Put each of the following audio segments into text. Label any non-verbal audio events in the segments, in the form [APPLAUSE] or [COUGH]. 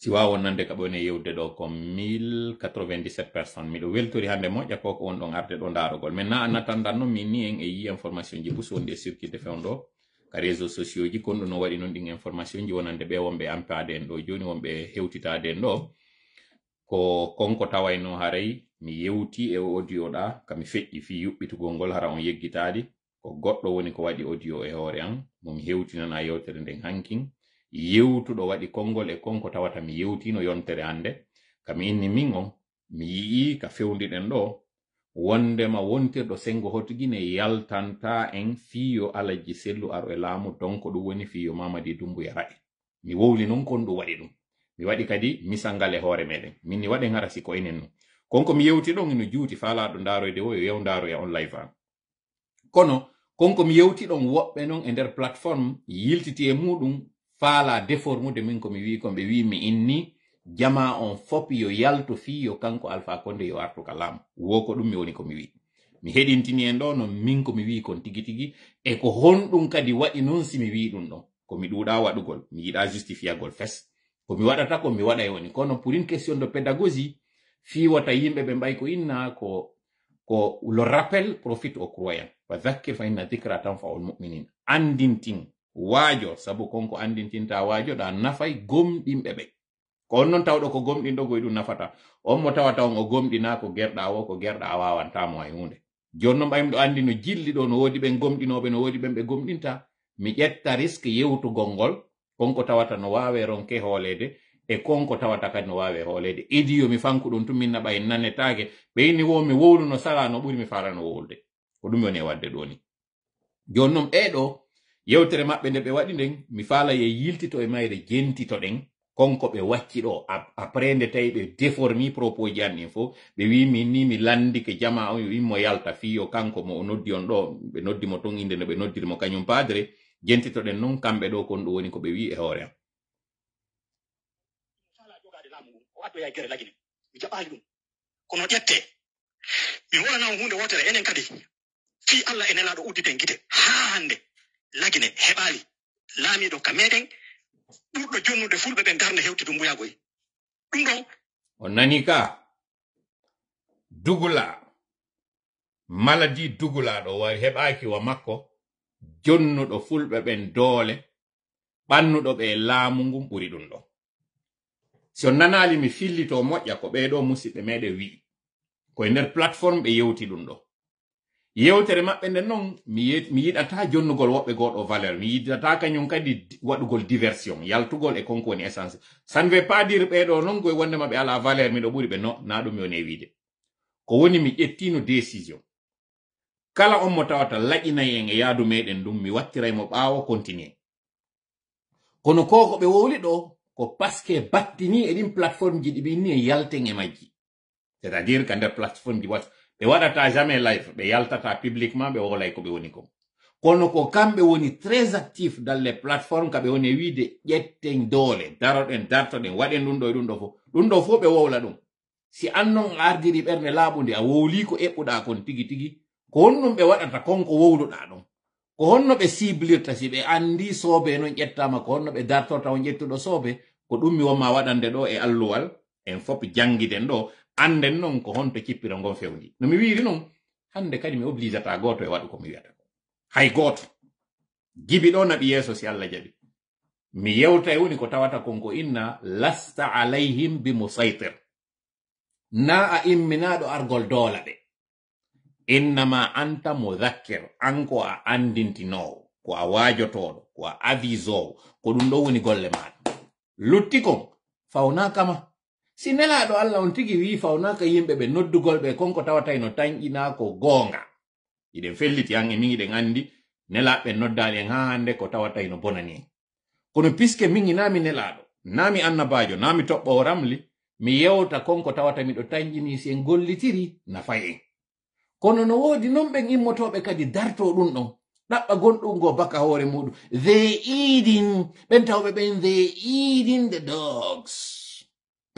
si wawa nande ka ɓoyne yewde ɗo ko 1097 personnes miɗo weltori hannde moƴƴa ko ko won arde ɗo ndaarogol maintenant mm. a natandanno min ni en e yi information ji busu wonɗi e circuit defen ka réseau sociaux ji kon no waɗi noon ɗin information ji wonande ɓe wonɓe ampade en ɗo joni wonɓe hewtitade en ɗo ko konko tawayno haray mi yewti e audio ɗa kami feƴƴi fi yuɓɓitugol ngol hara on yeggitaadi ko goɗɗo woni ko waɗi audio e hoore an momi hewtinana yewtere nden hankin yewtuɗo waɗi konngol e konko tawata mi yewtino yontere hannde kam inni min on mi yi'i ka fewdiɗen ɗo wondema wontirɗo sengo hotugine yaltanta en fiyo alaji sellu aro e laamu donko ɗum woni fiyo mamadi dumbu dumbuya ra'i mi wowli non kon ɗum waɗi ɗum mi waɗi kadi misalngal e hoore meɗen min ni waɗen hara siko enen non konko mi yewti ɗon eno juuti faalaɗo ndaroyde wo yo yew ndaroya on live an kono konko mi yewti ɗon woɓɓe non e nder platform yiltiti e muɗum faala deformude min komi wi kon ɓe mi inni jama on fop yo yalto fi yo kanko alpha konde yo artu kalam wo ko ɗum mi woni komi wi mi heɗintini en ɗo no min komi wi kon tigi tigi e ko honɗum kadi waɗi non si mi wi ɗum ɗon komi ɗuɗa waɗugol mi yiɗa justifiagol fes komi waɗata ko mi waɗa e woni kono pour une question de pédagogie fiwata yimɓe ɓe mbay ko inna ko ko le rappel profite au croyant wa dhakkir fa inna dhikra tanfaul mu'minin andintin waajo sabu konko andintinta waajo ɗa nafay gomɗimɓe ɓe ko on noon tawɗo ko gomɗinɗo goye ɗum nafata on mo tawa tawan o gomɗina ko gerɗa o ko gerɗa a wawantamo hay hunde joni noon ɓaymi andi no jilli ɗo no wodi ɓen gomɗinoɓe no wodi ɓen ɓe gomɗinta mi ƴetta riske yewtugol ngol konko tawata no wawe ronke hoolede e konko tawata kadi no wawe hoolede idiyo mi fanku ɗum tun min naɓa en nanetake ɓeyni wo mi wowlu no sala no ɓuri mi fara no wowlude ko ɗum woni e wadde ɗo ni joni noon ɓeɗo yewtere maɓɓe nde ɓe waɗi nden mi faala ye yiltito e mayre jentito ɗen konko ɓe wacci ɗo après nde tawi ɓe deformi propos ji an ɗin fo ɓe wi min ni mi landike jama on wimo yalta fiyo kanko mo o noddi on ɗo ɓe noddi mo ton inde no ɓe noddirimo kañum padre ɗen non kamɓe ɗo kon ɗum woni ko ɓe wi e hoore am ya gere ƴette mi wolanama hunde wotere enen kadi fi allah e nelaɗo udditen gite haa hannde lagine hebali laamiiɗo ka kameden ɓurɗo jonnude fulɓe ɓe hewti hewtude mbuyagoy e. ɗum ɗon o nani ka dugula maladi dugulaɗo wa heɓaki wa makko jonnuɗo fulɓe ɓen doole ɓannuɗo ɓe laamu ngun ɓuri ɗum ɗo si on nanali mi fillito moƴƴa ko ɓeɗo musidɓe meɗen wi'i koye nder platform ɓe yewti ɗum ɗo yewtere maɓɓe nden noon mi yiɗata jonnugol woɓɓe goɗo valeur mi yiɗata kañum kadi waɗugol diversion yaltugol e konko woni essence ça ne pas dire ɓeɗo noon koye wondema ɓe ala valeur miɗo ɓuri ɓe no na ɗum mi woni e wiide ko woni mi ƴettino décision kala on mo tawata laƴinayi en e yaadu meɗen ɗum mi wattiraymo ɓaawo continue kono ko ko ɓe wowli ɗo ko paske battini e ɗin plateforme ji ɗi ɓe e yalten e majji c'est à dire ka nder plateforme ji wata ɓe waɗata jamais live ɓe yaltata publiquement ɓe wolay ko ɓe woni ko kono ko kamɓe woni très actif dans les plateforme kaɓe woni wiide ƴetten doole daroɗen dartoɗen waɗen ɗum ɗo e ɗum ɗo fof ɗum ɗo fof ɓe wowla ɗum si annon ardiri ɓernde laaɓunde a wowli ko eɓɓuɗa kon tigi tigi ko honɗum ɓe waɗata konko wowluɗa ɗon ko honno ɓe siblirta si ɓe andi soobe non ƴettama ko honno ɓe dartorta on ƴettuɗo soobe ko ɗum mi wonma waɗande ɗo e alluwal en fop jangiden ɗo anden non ko honto cippira ngon fewji no mi wiiri non hande kadi mi obligata goto e waɗu ko mi wiyata hay goto gibi ɗo naɓi yeeso si allah jaɓi mi yewta e woni ko tawata kon ko inna lasta alayhim bi musaytir na a imminaɗo argol doola ɗe innama anta mudhakkir an ko a andintinowo ko a waajotoɗo ko a avisowo ko ɗum ɗo woni golle maɗa lutti kon kama si do allah on tigi wi fawnaka yimɓe ɓe noddugol ɓe konko tawata tan ina ko goonga iɗen felliti han mingi de ngandi nela be noddani en hande ko tawata ino bonani kono piske min inami nelaɗo nami annabajo nami toɓɓo ramli mi yewta konko tawata miɗo tanƴini si sen gollitiri na en kono no wodi non ɓen immotoɓe kadi darto ɗum ɗon ɗaɓɓa gonɗum go baka hoore muɗum they eating ɓen tawɓe ɓen they eating the dogs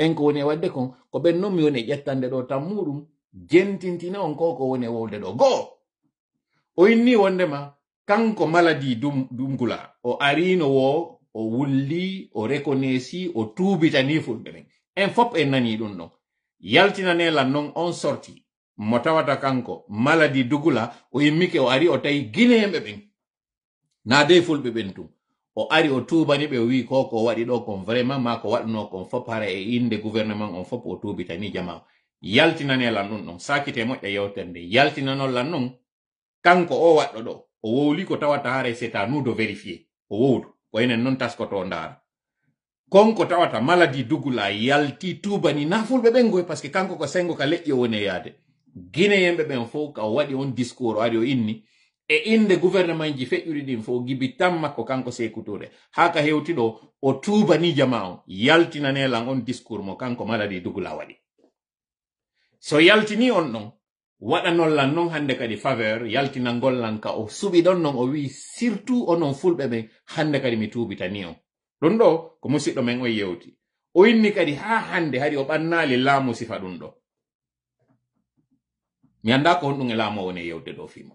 ɓen ko woni e wadde kon ko ɓen noon mi woni e ƴettande ɗo tan muɗum jentintina on ko ko woni e wowde ɗo goo o inni wondema kanko maladi dum dumgula o arino wo o wulli o rekonesi o tuubitani fulɓe ɓen en fop en nani ɗum ɗon yaltinanelan non on sorti mo tawata kanko maladi dugula o yimmike o ari o tawi guineemɓe ɓen na dey fulɓe ɓen tum o ari o tubani ɓe o wi ko ko waɗi ɗo kon vraiment ma ko waɗuno kon fop hara e inde gouvernement on fop o tubitani jama yaltinane lan ɗum ɗon sakite moƴƴa e yewtere nde yaltinanol lan non kanko o waɗɗo ɗo o wowli ko tawata hara c'est à nous de vérifier o wowdu ko enen non taskoto ndaara konko tawata maladi dugula yalti tubani na ɓen goy parce que kanko ko sengo ka leƴƴi o woni yaade gine yemɓe ɓen fof ka o waɗi on discours o ari o inni e inde gouvernement ji feƴƴuɗi ɗin fo gibi tan makko kanko sekuture haa ka hewti ɗo o tuubani jama o yaltinanelan on discours mo kanko maradi dugula waɗi so yaltini on ɗon waɗa nollan non hande kadi faveur yaltina ngollan ka o suɓi ɗon non o wi'i surtout onon fulɓe ɓen hande kadi mi tuubitani on ɗum ɗo ko musiɗɗo men o yewti o inni kadi ha hande hari o ɓannali laamu sifa ɗum ɗo mi annda ko honɗum e laamu o woni e yewde ɗo fimo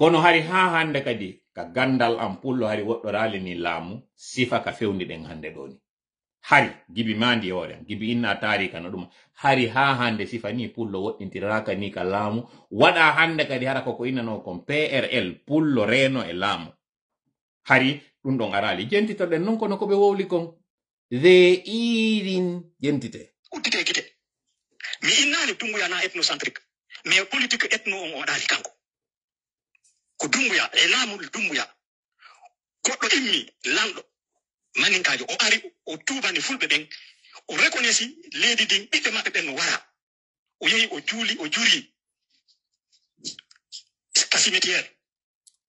kono hari ha hande kadi ka gandal am pullo hari rali ni laamu sifa ka fewni ɗen hande doni hari gibi mandi e gibi inna tarika no dum hari ha hande sifa ni pullo woɗɗintiraka ni ka laamu waɗa hande kadi hara koko no kom prl pullo reno e laamu hari ɗum ɗon arali den non kono ko ɓe wowli kon the irin jentite uddite kite e mi ya na ethnocentrique mais politique ethno on o ɗali kanko ko dumbuya e laamul dumbuya goɗɗo immi lamɗo maninkaajo o ari o tubani fulɓe ɓen o reconnaisi leydi ndin ɓiɓɓe maɓɓe ɓen wara o yehi o juuli o juri ka cimitiére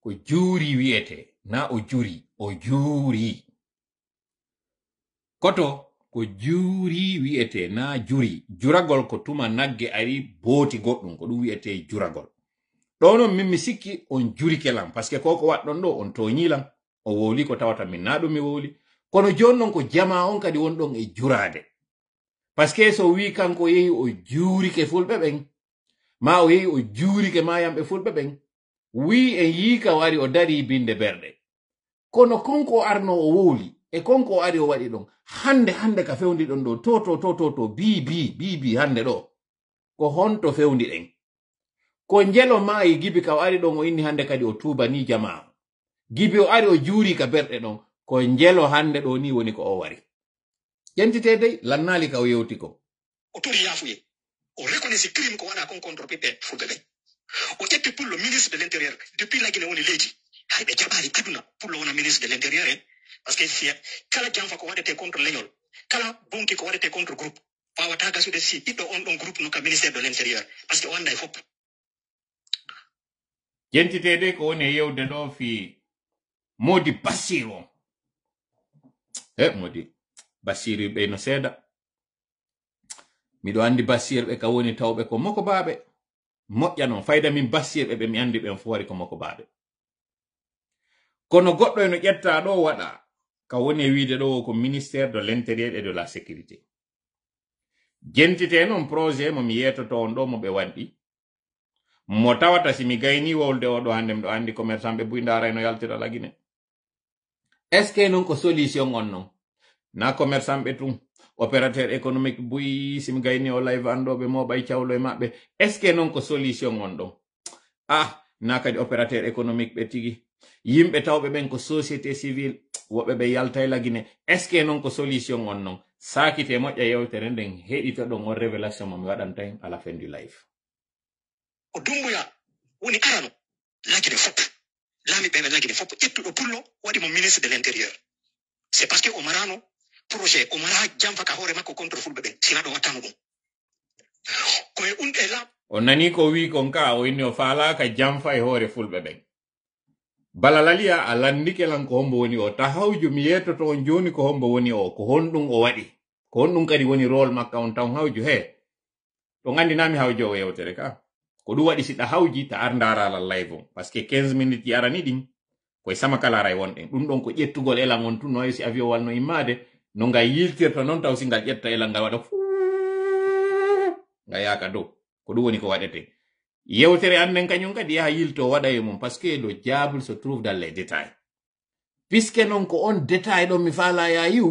ko juuri wi'ete na o juri o juuri koto ko juuri wi'ete na juri juragol ko tuma nagge ari booti goɗɗum ko ɗum wi'ete juragol ɗonon min mi sikki on jurikelam par ce que koko waɗɗon ɗo on toñilam o wowli ko tawata min na mi wowli kono jonnon ko jama on kadi wonɗon e jurade par ce que so wi kanko yehi o juurike fulɓe ɓen ma o yehi o juurike ma fulɓe ɓen wi en yiika wari o dari binde berɗe kono konko o arno o wowli e konko o ari o waɗi ɗon hande hande ka fewndi ɗon ɗo to to to to to hande ɗo ko honto fewndi ɗen ko njelo maayi gibi ka o ari ɗon o inni hannde kadi o tuuba ni jamaa gibi o ari o juuri ka berɗe ɗon ko njelo hannde ɗo ni woni ko o wari ƴentite dey lannaali ka o yewti ko o tori yaafuye o reconnaissé crime ko wana kon contre ɓiɓɓe fulɓe ɓe o ƴetti le ministre de l' intérieur depuis lagine woni leydi hay ɓe jaɓaali kaduna pullo wona ministre de l' intérieur en eh? par que eh, kala janfa ko waɗete contre leñol kala bonki ko waɗete contre groupe wawata gasude si ɓiɗɗo on ɗon groupe nokka ministére de l' intérieur par que o annda e fopp tede ko woni e yewde ɗo fi modi basir on e eh, modi basiro be no Mi do andi basirɓe ka woni tawɓe ko moko baaɓe ya no fayda min be ɓe mi andi ɓen fori ko moko baaɓe kono goɗɗo no ƴetta ɗo waɗa ka woni e wiide do ko minister de l'intérieur et de la sécurité te non projet mo mi to on do mo be wandi mo tawata simi gayni wolde oɗo hande mɗo andi commerçant sambe buy darayno yaltira lagine est ce que non ko solution on non na commerçant ɓe tun opérateur économique buy simi gayni o live andoɓe moɓay cawlo e maɓɓe est ce que non ko solution on ɗon ah na kadi opérateur économique ɓe tigi yimɓe tawɓe ɓen ko société civile woɓɓe ɓe yalta lagine est ce que non ko solution on non sakite moƴƴa yewtere nden heɗito ɗon on révélation mo mi waɗanta en ala fin du life odumbu ya woni arano lagguiɗe foppo laami ɓeɓe lagguiɗe foppo ƴettuɗo pullo waɗi mo ministre de l' intérieur c'est parce que o marano projet o mara janfa ka hoore makko contre fulɓe ɓen sina ɗo wattano ɗum koye unɗe la o nani ko wi kon ka o inni o faalaka jamfa e hoore fulɓe ɓen balalaliya a landike lan ko hombo woni o tahawju mi yettoto on joni ko hombo woni o ko honɗum o waɗi ko honɗum kadi woni rol makka on tawn hawju he to gandinami hawjo o yewtere ka E ko ɗum waɗi siɗa hawji ta ar ndaralal layvo que 15 minutes yara yarani ɗin koye samakalaaray wonɗen ɗum ɗon ko ƴettugol ela ngon tu noyo si avio walno immaade no ngal yiltirta non taw si ngal ƴetta elal ngal waɗa fu ngal yaaka dow ko ɗum woni ko waɗete yewtere anden kañum kadi yaha yilto waɗa e mum parce que le diable se trouve dans les détails puisque non ko on détail ɗon mi faala yayiw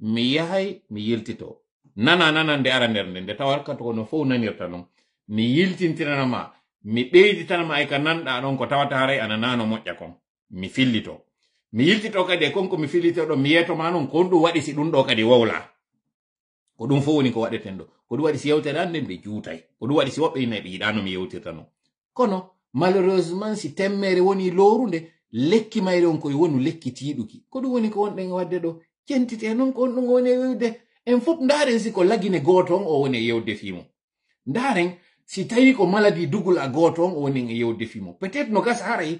mi yahay mi yiltito nana nana nde ara nder nde nde tawarkata ko no fof nanirta non mi yiltintiranama mi ɓeyditanama ay ka nanɗa ɗon ko tawata haray ana nano moƴƴa kon mi fillito mi yiltito kadi e konko mi fillitoɗo mi yetoma non kon ɗum waɗi si ɗum ɗo kadi wawla ko ɗum fo woni ko waɗeten ɗo ko ɗum waɗi si yewtere an nden ɓe juutay ko ɗum waɗi si woɓɓe ina e ɓe yiɗa mi yewtirta non kono malheureusement si temmere woni lorunde lekki mayre on koye lekki lekkitiɗuki ko ɗum woni ko wonɗen e wadde ɗo kentite e non ko on woni e yewde en fof ndaren si ko lagine goto on o woni e yewde fimo ndaren si tawi ko maladi dugul a goto on o woni e yew defi mo peut être no gas haray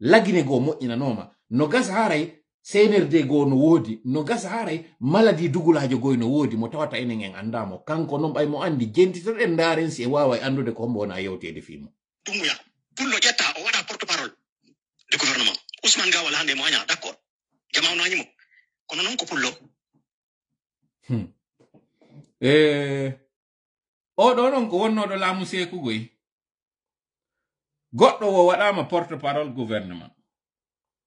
lagine goo moƴƴinanoma no gas haray seenerde goo no woodi no gas haray maladi dugulaajo goy no woodi mo tawata enen en anndamo kanko noon ɓay mo anndi jentitoɗen ndaaren si e waawa e anndude ko hombo wona yewteede mo tumuya pullo ƴetta o waɗa porte parole du gouvernement ousmane gawal hannde mo aña d' accord jama mo kono noon ko pullo hmm. eh oɗo ɗon ko wonnoɗo laamu seekugoy goɗɗo wo waɗama porte parole gouvernement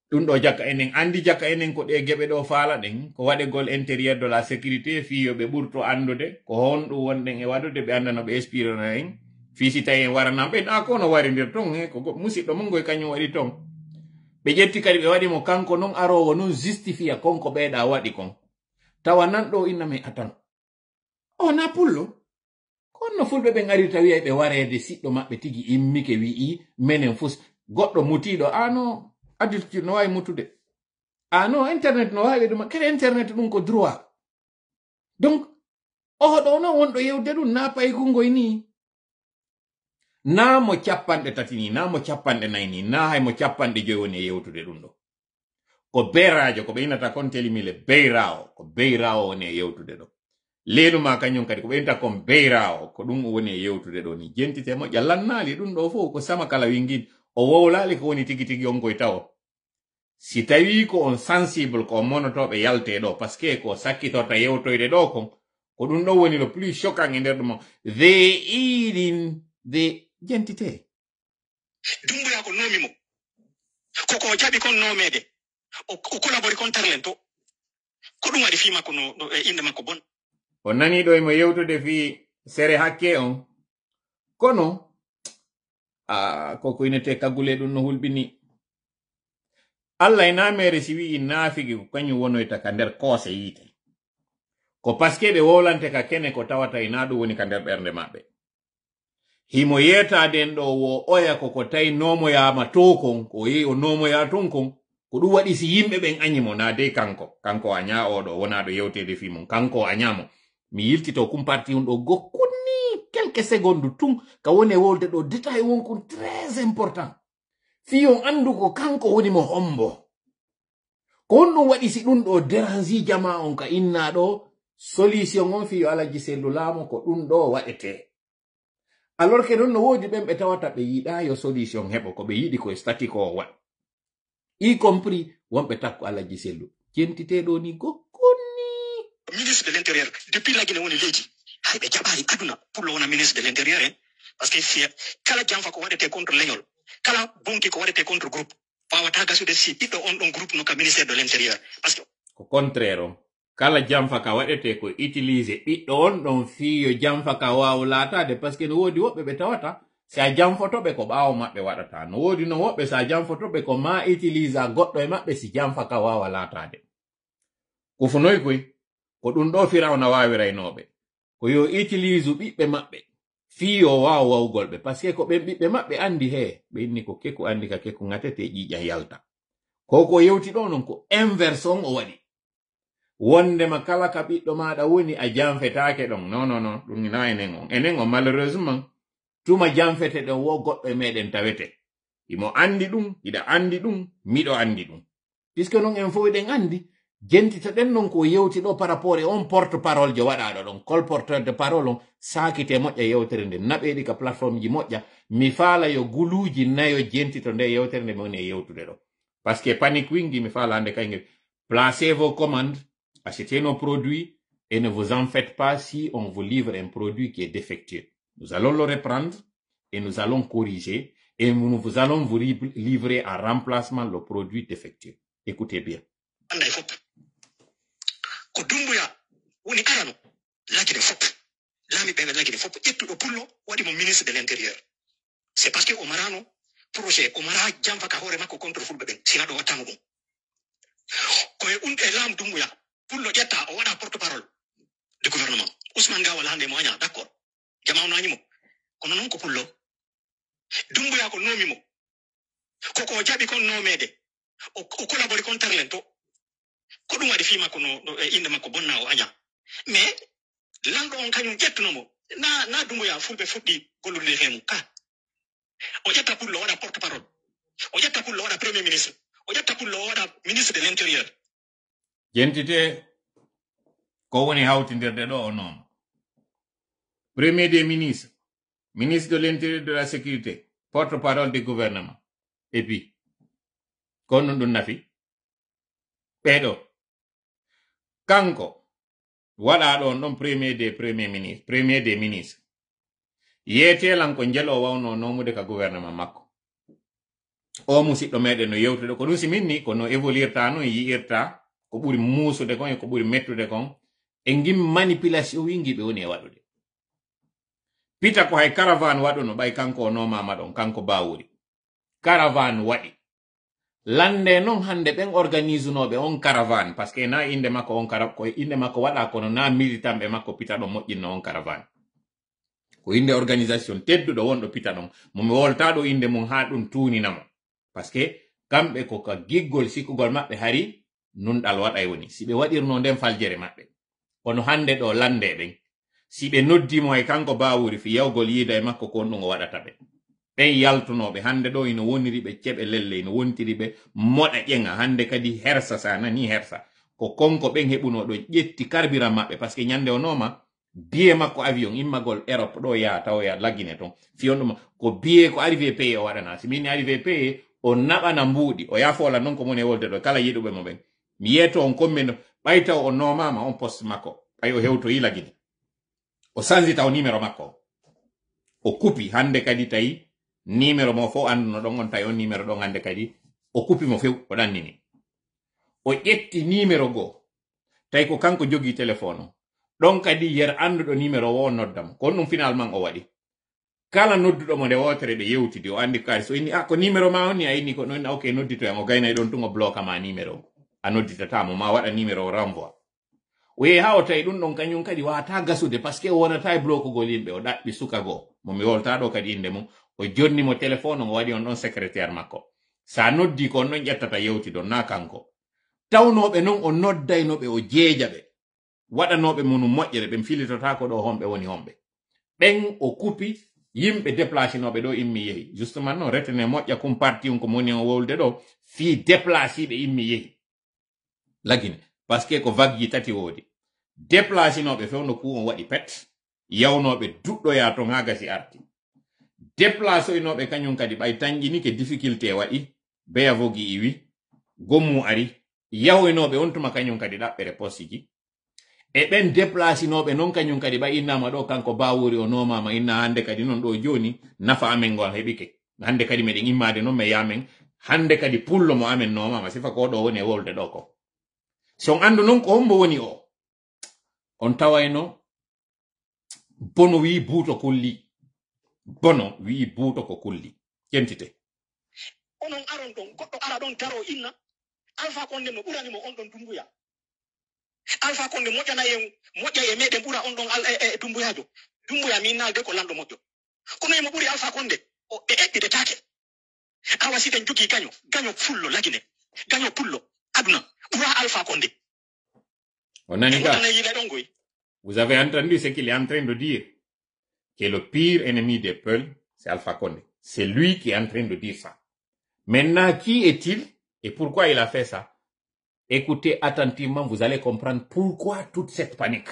ɗum ɗo jakka enen andi jakka enen ko ɗe geɓe ɗo faala ɗen ko waɗegol intérieur de la sécurité fi yo ɓe ɓurto andude ko honɗum wonɗen e waɗude ɓe anda no ɓe espirona en fi si tawi en waranama ɓe na kono wari nder ton e ko musiɗɗo mon goye kañum waɗi ton ɓe ƴetti kadi ɓe waɗi mo kanko non arowo non justifia konko ɓeeɗa waɗi kon tawa nan ɗo inna men atan na pullo wonno fulɓe ɓe garirta wiya e ɓe warede siɗɗo maɓɓe tigi immike wi'i menen fus goɗɗo mutiɗo ano ah, adultur no wawi mutude ano ah, internet no wawi ɗum kare internet ɗum ko droit donc oɗo no wonɗo yewde ɗum na paykungoy ni namo capanɗe tati ni namo capanɗe nayi ni na haymo capanɗe joyi woni e yewtude ɗum ɗo ko beyrajo ko ɓe yinata kon telimile beyrawo ko beyrawo woni e yewtude ɗo leno ma kañum kadi ko ɓeynta kon beyrawo ko ɗum woni e yewtude ɗo ni jentite moƴƴa lannali ɗum ɗo fof ko sama kala winguiɗ o wowlali ko woni tigi tigi on koye taw si tawi ko on sensible ko monotoɓe yalte ɗo par ce que ko sakkitorta yewtoyde ɗo kon ko ɗum ɗon woni le plus choquant e nder ɗum the eating the jentite dumbuya ko nomimo koko eh, o jaɓi kon nomede o collabori kon tarlen to ko ɗum waɗi fima kono inde makko bon on nani ɗo emo yewtude fi sere hakke on kono a ko koynete kagule ɗum no hulɓini allah ina mere si wi'i naafigi ko kañum wonoyta ka nder koose yiite ko paske ɓe wolante ka kene ko tawata ina ɗum woni ka nder ɓernde maɓɓe himo yetaden ɗo wo oya koko tawi nomoyama to kon ko yehi o nomoya ton kon ko ɗum waɗi si yimɓe ɓen anyimo na dei kanko kanko a nya oɗo wona ɗo yewtede fi mum kanko a nyamo mi yiltito kumparti un ɗo gokkuni quelques secondes tun ka woni wolde ɗo détail wonkon très important fi on andu ko kanko woni mo hombo ko hon ɗum waɗi si ɗum ɗo dérangi jama on ka inna ɗo solution on fi yo alaji sellu laamo ko ɗum ɗo waɗete alors que non no woodi ɓen ɓe tawata ɓe yiɗa yo solution heɓo ko ɓe yiɗi koye statique o waɗ y compris wonɓe takko alaji sellu jentiteɗo ni gokk ministre de l'Intérieur, depuis la Guinée, on est légi. mais jabari aduna pour a ministre de l'Intérieur, hein. parce que fier, kala jamfa ko wadete contre leñol, kala bonki ko wadete contre groupe, wawata de si ɗiɗo on ɗon groupe no ka ministre de l'intérieur parce que ko contraire o kala jamfa ka waɗete ko utilisé ɓiɗɗo on ɗon fiyo jamfa ka wawa laatade par Parce que no woodi woɓɓe ɓe tawata si a jamfotoɓe ko ɓaawo maɓɓe waɗata no woodi no woɓɓe so a jamfotoɓe ko ma utilise a goɗɗo e maɓɓe si jamfa ka wawa laatade ko funoy koy ko ɗum ɗo firauna wawi raynoɓe ko yo utilise ɓiɓɓe maɓɓe fi yo wawa wawgolɓe par ce que ko ɓen ɓiɓɓe maɓɓe andi he ɓe inni ko keku andi ka keku gatete e ƴiƴa yalta ko ko yewti ɗo non ko inverse on o waɗi wondema kala ka ɓiɗɗo maɗa woni a janfetake ɗon non non non ɗum ina enen on enen on malheureusement tuma janfete ɗon wo goɗɗo e meɗen tawete imo andi ɗum iɗa andi ɗum miɗo andi ɗum puisque non en fo eɗen andi gentita ɗen ko yewti do par rapport à on porte parole un colporteur de parole on sakite moƴƴa yewtere nde naɓeɗi ka plateforme ji moja mi faala yo guluuji nayo jentito nde yewtere nde mi woni e yewtude ɗo par ce que panique wingi mi faala hande kayngel placez vos commandes achetez nos produits et ne vous en faites pas si on vous livre un produit qui est défectueux nous allons le reprendre et nous allons corriger et nous, vous allons vous livrer en remplacement le produit défectueux écoutez bien ko dumbuya woni arano lagine fop lami ɓeɓe lagine fop ƴettuɗo pullo waɗi mo ministre de l' intérieur c'est parce que o marano projet o mara ka hore makko contre fulɓe ɓen sina koye unɗe laam dumbuya pullo ƴetta o waɗa porte parole du gouvernement ousmane gawal hande mo aña d' accord jama o nañimo kono noon ko pullo dumbuya ko nomimo koko jaɓi kon nomede o collaborer kon terlen to ko ɗum waɗi fima kono inde makko bonna o aña mais lanɗo on kañum ƴettunomo na na dumboya fulɓe fuɗɗi gollude hemum ka o ƴetta pullo o waɗa porte parole o ƴetta pullo o waɗa premier ministre o ƴetta pullo o waɗa ministre de l' intérieur jentite ko woni hawtindirde ɗo o noon premier des ministres ministre de l' l'intérieur de la sécurité porte parole du gouvernement et puis ko non ɗum nafi ɓeɗo kanko waɗa ɗon ɗon premier des premier ministre premier des ministre yeetelan ko jelo wawno nomude ka gouvernement makko o musiɗɗo meɗen no yewtude ko ɗum siminni ko no évolirta non yi'irta ko ɓuri muusude kon e ko ɓuri mettude kon e gim manipulation wingi ɓe woni e waɗude pita ko hay caravan waɗuno ɓay kanko o nomama ɗon kanko bawuri caravan waɗi lande non hande ɓen organisinoɓe on caravan parce que na inde makko on ko inde makko waɗa kono na militanɓe makko pita ɗon moƴƴinno on caravan ko inde organisation tedduɗo wonɗo pita ɗon momi wolta ɗo inde mum ha ɗum tuninamo par ce que kamɓe ko ka giggol sikugol maɓɓe hari nunɗal waɗay woni si ɓe waɗirno nden faljere maɓɓe kono hande ɗo lande ɓen si ɓe noddimo e kanko bawuri fi yawgol yida e makko ko on ɗum o waɗata ɓe ɓen yaltunoɓe hande ɗo ino woniri ɓe ceɓe lelle ino wontiri ɓe moɗa ƴeŋa hande kadi hersa sa nani hersa ko konko ɓen heɓuno ɗo ƴetti karbiran maɓɓe par ce que ñande o noma biye makko avion immagol europe ɗo yaha taw ya lagine ton fiyon ɗum ko biye ko arrivé paye o waɗana simini arrivé paye o naɓana mbuuɗi o yafola non ko moni wolde ɗo kala yiɗuɓe mo ɓen mi yeto on kommino ɓay taw o nomama on poste makko ɓay o hewtoyi lagine o sansita o numéro makko o kupi hande kadi tayi numéro mo fo anduno ɗon on tawi on numéro ɗon hande kadi o kupi mo few o ɗannini o ƴetti numéro goo tawi ko kanko jogii téléphone o ɗon kadi yer annduɗo numéro wo o noddamo ko on ɗum finalement o waɗi kala nodduɗo mo nde wootere ɓe yewtidi o anndi kaari so inni a ah, ko numéro ma on ni a inni ko ɗon ah, ok nodditoy am o gaynay ɗon tun o bloka ma numéro a nodditatamo ma waɗa numéro o renvoi o yehi ha o tawi ɗum ɗon kañum kadi wata gasude par ce que o wonata e blokugol yimɓe o ɗaɓɓi suka goo momi wolta ɗo kadi inde mum o jonnimo téléphone o waɗi on ɗon secrétaire makko sa noddi ko on non ƴettata yewti ɗon na kanko tawnoɓe non o noddaynoɓe o jeeja ɓe waɗanoɓe munu moƴƴere ɓe filitotako ɗo homɓe woni homɓe ɓen o kupi yimɓe déplacinoɓe ɗo immi yehi justement non retene moƴƴa kum parti on ko moni on wolde ɗo fi déplaciɓe immi yehi lagine parce que ko vagji tati woodi déplacinoɓe fewno ku on waɗi pet yawnoɓe duɗɗoya ton ha gasi arti déplaceinoɓe kañum kadi ɓay tañƴini ke difficulté waɗi beya vogi iwi gommu ari yahoynoɓe on tuma kañum kadi ɗaɓɓere posiki e ɓen déplacinoɓe non kañum kadi ɓa innama ɗo kanko bawuri o nomama inna hande kadi non ɗo joni nafa amen ngol heɓike hande kadi meɗen immade non mi yamen hande kadi pullo mo amen nomama sifa ko ɗo woni e wolde ɗo ko so on andu non ko hombo woni o on tawayno bono wi buuto kolli bono wi buto ko kulli ƴentite onon aron ɗon goɗɗo ara ɗon daro inna alfa konde no ɓuranimo on ɗon dumbuya alfa konde jana e moƴƴa jaye meɗen ɓura on ɗon e dumbuyajo e, e dumbuya min naalde ko lanɗo moƴƴo kono mo ɓuri alfa konde e de taake awa si den jogii ganyo ganyo fullo lagine ganyo pullo aduna ɓura alfa konde o nani e ka vous avez entendu ce qu'il est en train de dire qui est le pire ennemi des Peuls, c'est Alpha Condé. C'est lui qui est en train de dire ça. Maintenant, qui est-il et pourquoi il a fait ça Écoutez attentivement, vous allez comprendre pourquoi toute cette panique,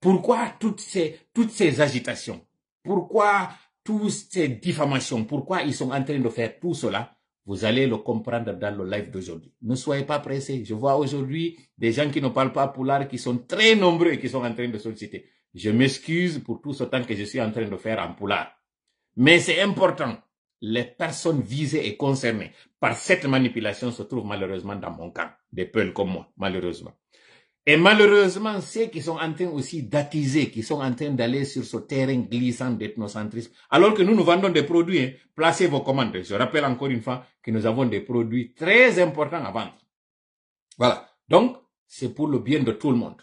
pourquoi toutes ces, toutes ces agitations, pourquoi toutes ces diffamations, pourquoi ils sont en train de faire tout cela. Vous allez le comprendre dans le live d'aujourd'hui. Ne soyez pas pressés. Je vois aujourd'hui des gens qui ne parlent pas l'art, qui sont très nombreux et qui sont en train de solliciter. Je m'excuse pour tout ce temps que je suis en train de faire en poulard. Mais c'est important. Les personnes visées et concernées par cette manipulation se trouvent malheureusement dans mon camp, des peuls comme moi, malheureusement. Et malheureusement, ceux qui sont en train aussi d'attiser, qui sont en train d'aller sur ce terrain glissant d'ethnocentrisme, alors que nous nous vendons des produits, hein, placez vos commandes. Je rappelle encore une fois que nous avons des produits très importants à vendre. Voilà. Donc, c'est pour le bien de tout le monde.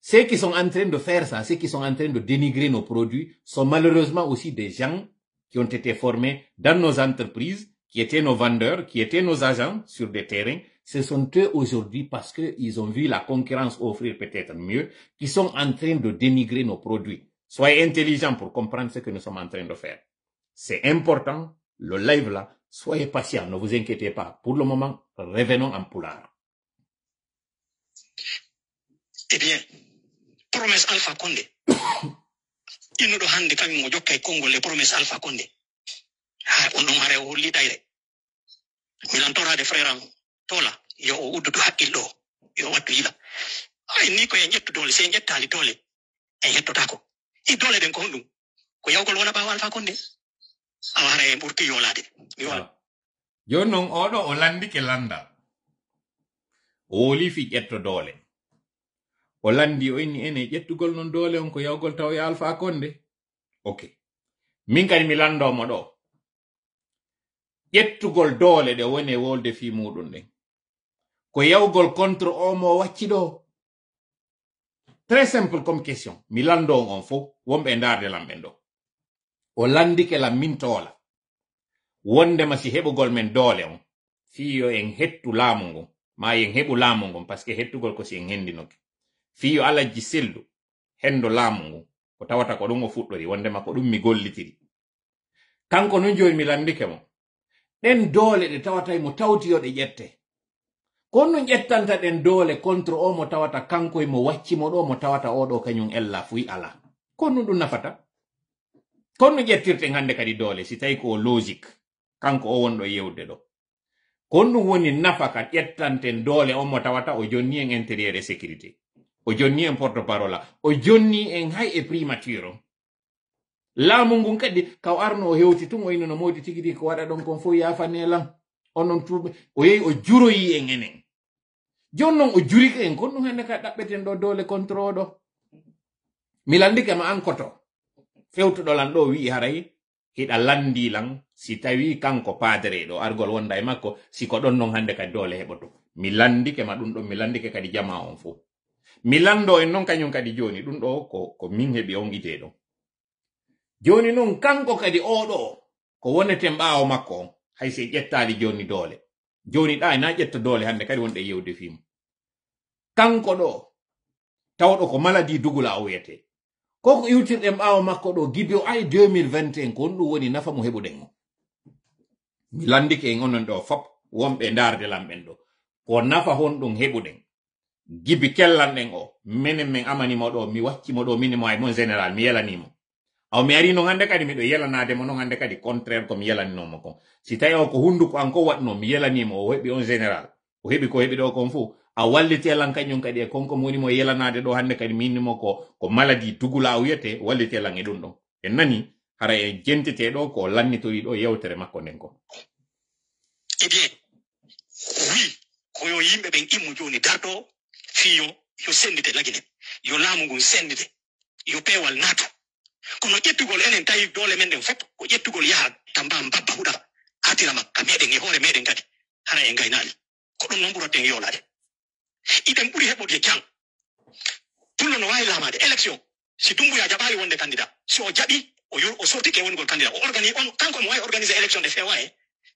Ceux qui sont en train de faire ça, ceux qui sont en train de dénigrer nos produits, sont malheureusement aussi des gens qui ont été formés dans nos entreprises, qui étaient nos vendeurs, qui étaient nos agents sur des terrains. Ce sont eux aujourd'hui, parce qu'ils ont vu la concurrence offrir peut-être mieux, qui sont en train de dénigrer nos produits. Soyez intelligents pour comprendre ce que nous sommes en train de faire. C'est important, le live là, soyez patients, ne vous inquiétez pas. Pour le moment, revenons en poulard. Eh bien, promesse alpha konde [COUGHS] innuɗo hannde kañum o jokka e Congo, e promesse alpha konde ha on ɗon hare o holli ɗayre minan torade frère am tola yo o uddudu haqqillo o yo wattu yiɗa ay ni eh, ko en ƴettu doole se en ƴettali doole en hettotako i doole ɗen ko honɗum ko yawgol wona ɓawa alpha konde awa hara en ɓurti yolade joni noon oɗo o landike landa o woli fi ƴetto o landi o inni ene ƴettugol non doole on ko yawgol taw e alpha konde ok min kadi mi landomo ɗo ƴettugol doole ɗe woni e wolde fi muɗum ɗen ko yawgol contre o mo wacci ɗo très simple comme question mi lando on fo fof wonɓe ndarde lamɓen ɗo o landike lam min toola wondema si heɓugol men doole on fiyo en hettu laamu ngon ma en heɓu laamu ngon que hettugol ko si en hendinoke fiyo alaji sellu hendo laamu ngu ko tawata ko ɗum o fuɗɗori wonde ma ko ɗum mi gollitiri kanko nun joni mi landike mo ɗen doole ɗe tawatay mo tawtiyo ɗe ƴette kon nun ƴettanta ɗen doole contre o mo tawata kanko e mo waccimo ɗo mo tawata oɗo kañum ella fuy ala kon nun ɗum nafata kon no ƴettirten hande kadi doole si tawi ko logique kanko o wonɗo yewde ɗo kon ɗum woni nafa ka ƴettanten doole on mo tawata o jonni en intérieur et sécurité E o jonni en porte parole o jonni en hay e primature laamu ngun kadi ka arno o hewti tun o yinono modi tigi ko waɗa ɗon kon fo yafane lan onon tuɓe o yehi o juroyi en enen joni noon o juri en kon ɗum hannde ka ɗaɓɓeten ɗo dole contro ɗo mi landike ma an koto fewtuɗo lan ɗo wi'i haray hiɗa landi lan si tawi kanko padre ɗo argol wonda e makko siko ɗon noon hannde kadi dole heɓoto mi landike ma ɗum ɗon mi landike kadi jama on fuu mi lanndo en non kañum kadi joni ɗum ɗo ko, ko min heɓi on giteeɗo joni non kanko kadi oɗo ko woneten ɓaawo makko on hay se ƴettaali joni dole joni ɗa na ƴetta dole hande kadi wonɗe yewde fiimo kanko ɗo tawɗo ko maladi dugula o wiyete ko ko iwtirɗen ɓaawo makko ɗo gibi o ay 2021 ko honɗum woni nafa mo heɓuɗen o mi landike en onon ɗo fop wonɓe ndaarde lamɓen ɗo ko nafa honɗum heɓuɗen gibi kellanɗen o minen min amanimo ɗo mi wakkimo ɗo minimo ay mon général mi yelanimo aw mi ari non hande kadi miɗo yelanademo no ngande kadi contraire ko mi yelaninomo kon si tawi o ko hunduko an ko waɗino mi yelanimo o heɓi on général o heɓi ko heɓi ɗo kon fu a wallitelan kañum kadi e konko mo wonimo yelanade ɗo hande kadi minnimo ko ko maladie tugula wiyete wallitelan e ɗum ɗon en nani hara e jentete ɗo ko lannitori ɗo e yewtere makko nden ko e bien oui koyo yimɓe ɓen immo joni dato fiyo yo sendite lagine yo laamugun sendite yo pewal natu kono ƴettugol enen tawi doole men den fop ko ƴettugol yaha tamba mbabba huɗa hatirama ka meɗen e hoore meɗen kadi hana en gaynaali ko ɗum noon ɓuraten yolade iɗen ɓuri heɓorde jang tullo no wawi laamade élection si dumbuya jaɓaali wonde candidat si o jaɓi o sortike wongol candidat o organi on kanko omo wawi organise élection de fewa e eh.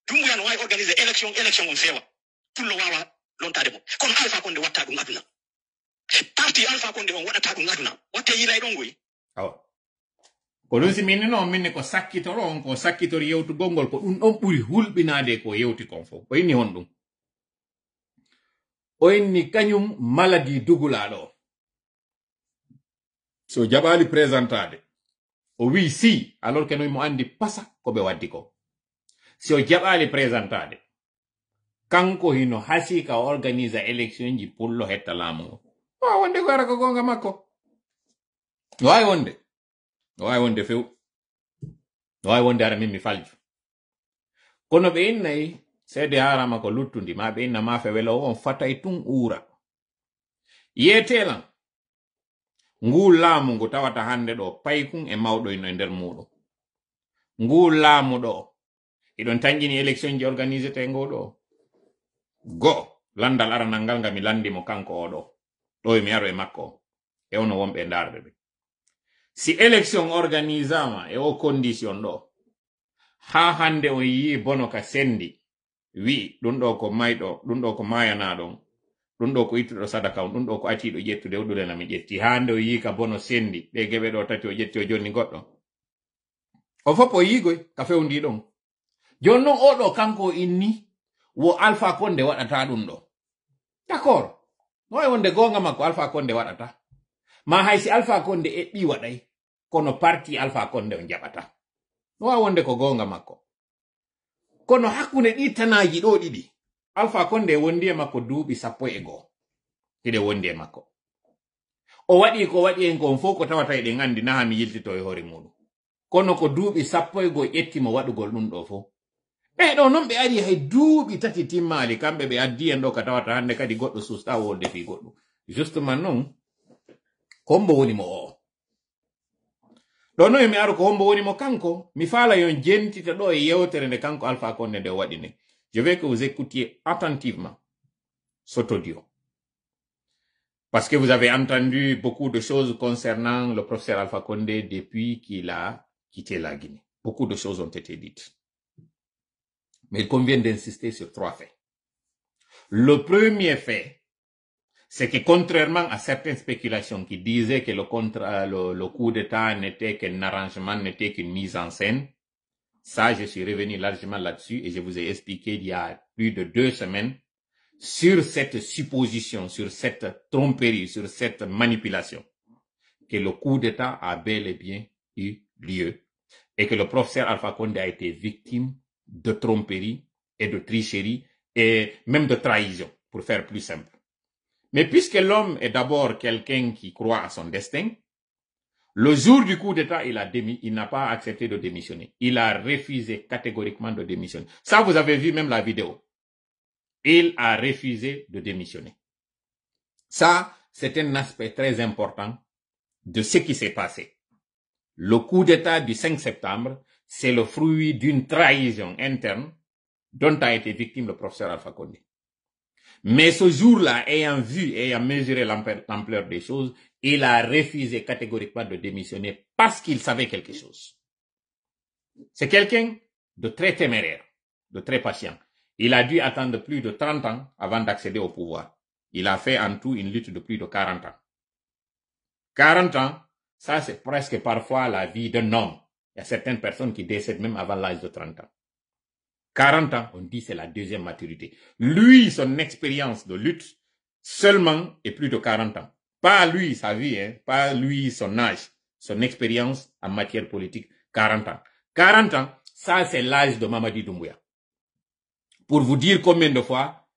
dumbuya no wawi organise élection élection on fewa tullo wawa lontade mo kono alpha konde watta ɗum aduna parti alpha kon de on waɗata ɗum aduna watte yiilay ɗon goy awa ko ɗum si minne noon minne ko sakkitoro on ko sakkitori yewtugol ngol ko ɗum ɗon ɓuri hulɓinade ko yewti kon fof o inni hon o inni kanyum maladi dugulaɗo o so jabali presentade o wi si alors que mo andi pasa ko ɓe waddi ko si o kanko hino hasi ka organiza élection ji pullo hetta Wa wonde ko ara ko gonga makko. No ay wonde. No ay wonde fiu. No ay wonde ara mimmi falju. Kono be innai sede ara mako luttundi ma be inna ma fe welo on fata itun ura. Yetelan. Ngu laamu ngu tawata hande do paikun e mawdo ino e der muro. Ngu laamu do. Idon tanjini eleksyon je organize tengo do. Go. Landal ara nangal nga mi landi mo kanko odo. ɗo e mi yaro e makko e ono wonɓe darde ɓe si élection organisama e eh, o condition ɗo ha hande on yi bono ka sendi wi'i ɗum ɗo ko mayɗo ɗum ɗo ko mayanaɗon ɗum ɗo ko ittuɗo sadaka on ɗum ɗo ko atiɗo ƴettude huɗulena mi ƴetti ha nde o yi ka bono sendi ɗe geɓe ɗo tati o ƴetti o jonni goɗɗo o fop o yigoy ka fewndi ɗon jonnon oɗo kanko inni wo alpha konde waɗata ɗum ɗo d'accord no e wonde gonga makko alpha konde waɗata ma haysi alpha konde eɓɓi waɗay kono parti alpha konde o jaɓata nowa wonde ko gonga makko kono hakkunde ɗi tanaji ɗo ɗiɗi alpha konde wondi e makko duuɓi sappo e goo hiɗe wondi e makko o waɗi ko waɗi en kon fof ko tawata eɗen andi na mi yiltito e hoore muɗum kono ko duuɓi sappo e goo ƴettimo waɗugol ɗum ɗo fof ɓeɗo eh, noon ɓe ari hay duuɓi tati timmali kamɓe ɓe addi en ɗo ka tawata hannde kadi goɗɗo susta wolde fi goɗɗum justement noon kombo woni mo o ɗo noon mi ko hombo woni mo kanko mi fala yon jentita ɗo e yewtere nde kanko alpha konde nde waɗine je veux que vous écoutiez attentivement Soto audio parce que vous avez entendu beaucoup de choses concernant le professeur alpha konde depuis qu'il a quitté la guinée beaucoup de choses ont été dites mais il convient d'insister sur trois faits. Le premier fait, c'est que contrairement à certaines spéculations qui disaient que le, le, coup d'État n'était qu'un arrangement, n'était qu'une mise en scène, ça, je suis revenu largement là-dessus et je vous ai expliqué il y a plus de deux semaines sur cette supposition, sur cette tromperie, sur cette manipulation, que le coup d'État a bel et bien eu lieu et que le professeur Alpha Condé a été victime de tromperie et de tricherie et même de trahison, pour faire plus simple. Mais puisque l'homme est d'abord quelqu'un qui croit à son destin, le jour du coup d'État, il, a il n'a pas accepté de démissionner. Il a refusé catégoriquement de démissionner. Ça, vous avez vu même la vidéo. Il a refusé de démissionner. Ça, c'est un aspect très important de ce qui s'est passé. Le coup d'État du 5 septembre c'est le fruit d'une trahison interne dont a été victime le professeur Alpha Condé. Mais ce jour-là, ayant vu, ayant mesuré l'ampleur des choses, il a refusé catégoriquement de démissionner parce qu'il savait quelque chose. C'est quelqu'un de très téméraire, de très patient. Il a dû attendre plus de 30 ans avant d'accéder au pouvoir. Il a fait en tout une lutte de plus de 40 ans. 40 ans, ça c'est presque parfois la vie d'un homme. Il y a certaines personnes qui décèdent même avant l'âge de 30 ans. 40 ans, on dit c'est la deuxième maturité. Lui, son expérience de lutte seulement est plus de 40 ans. Pas lui, sa vie, hein, pas lui, son âge, son expérience en matière politique, 40 ans. 40 ans, ça c'est l'âge de Mamadi Doumbouya. Pour vous dire combien de fois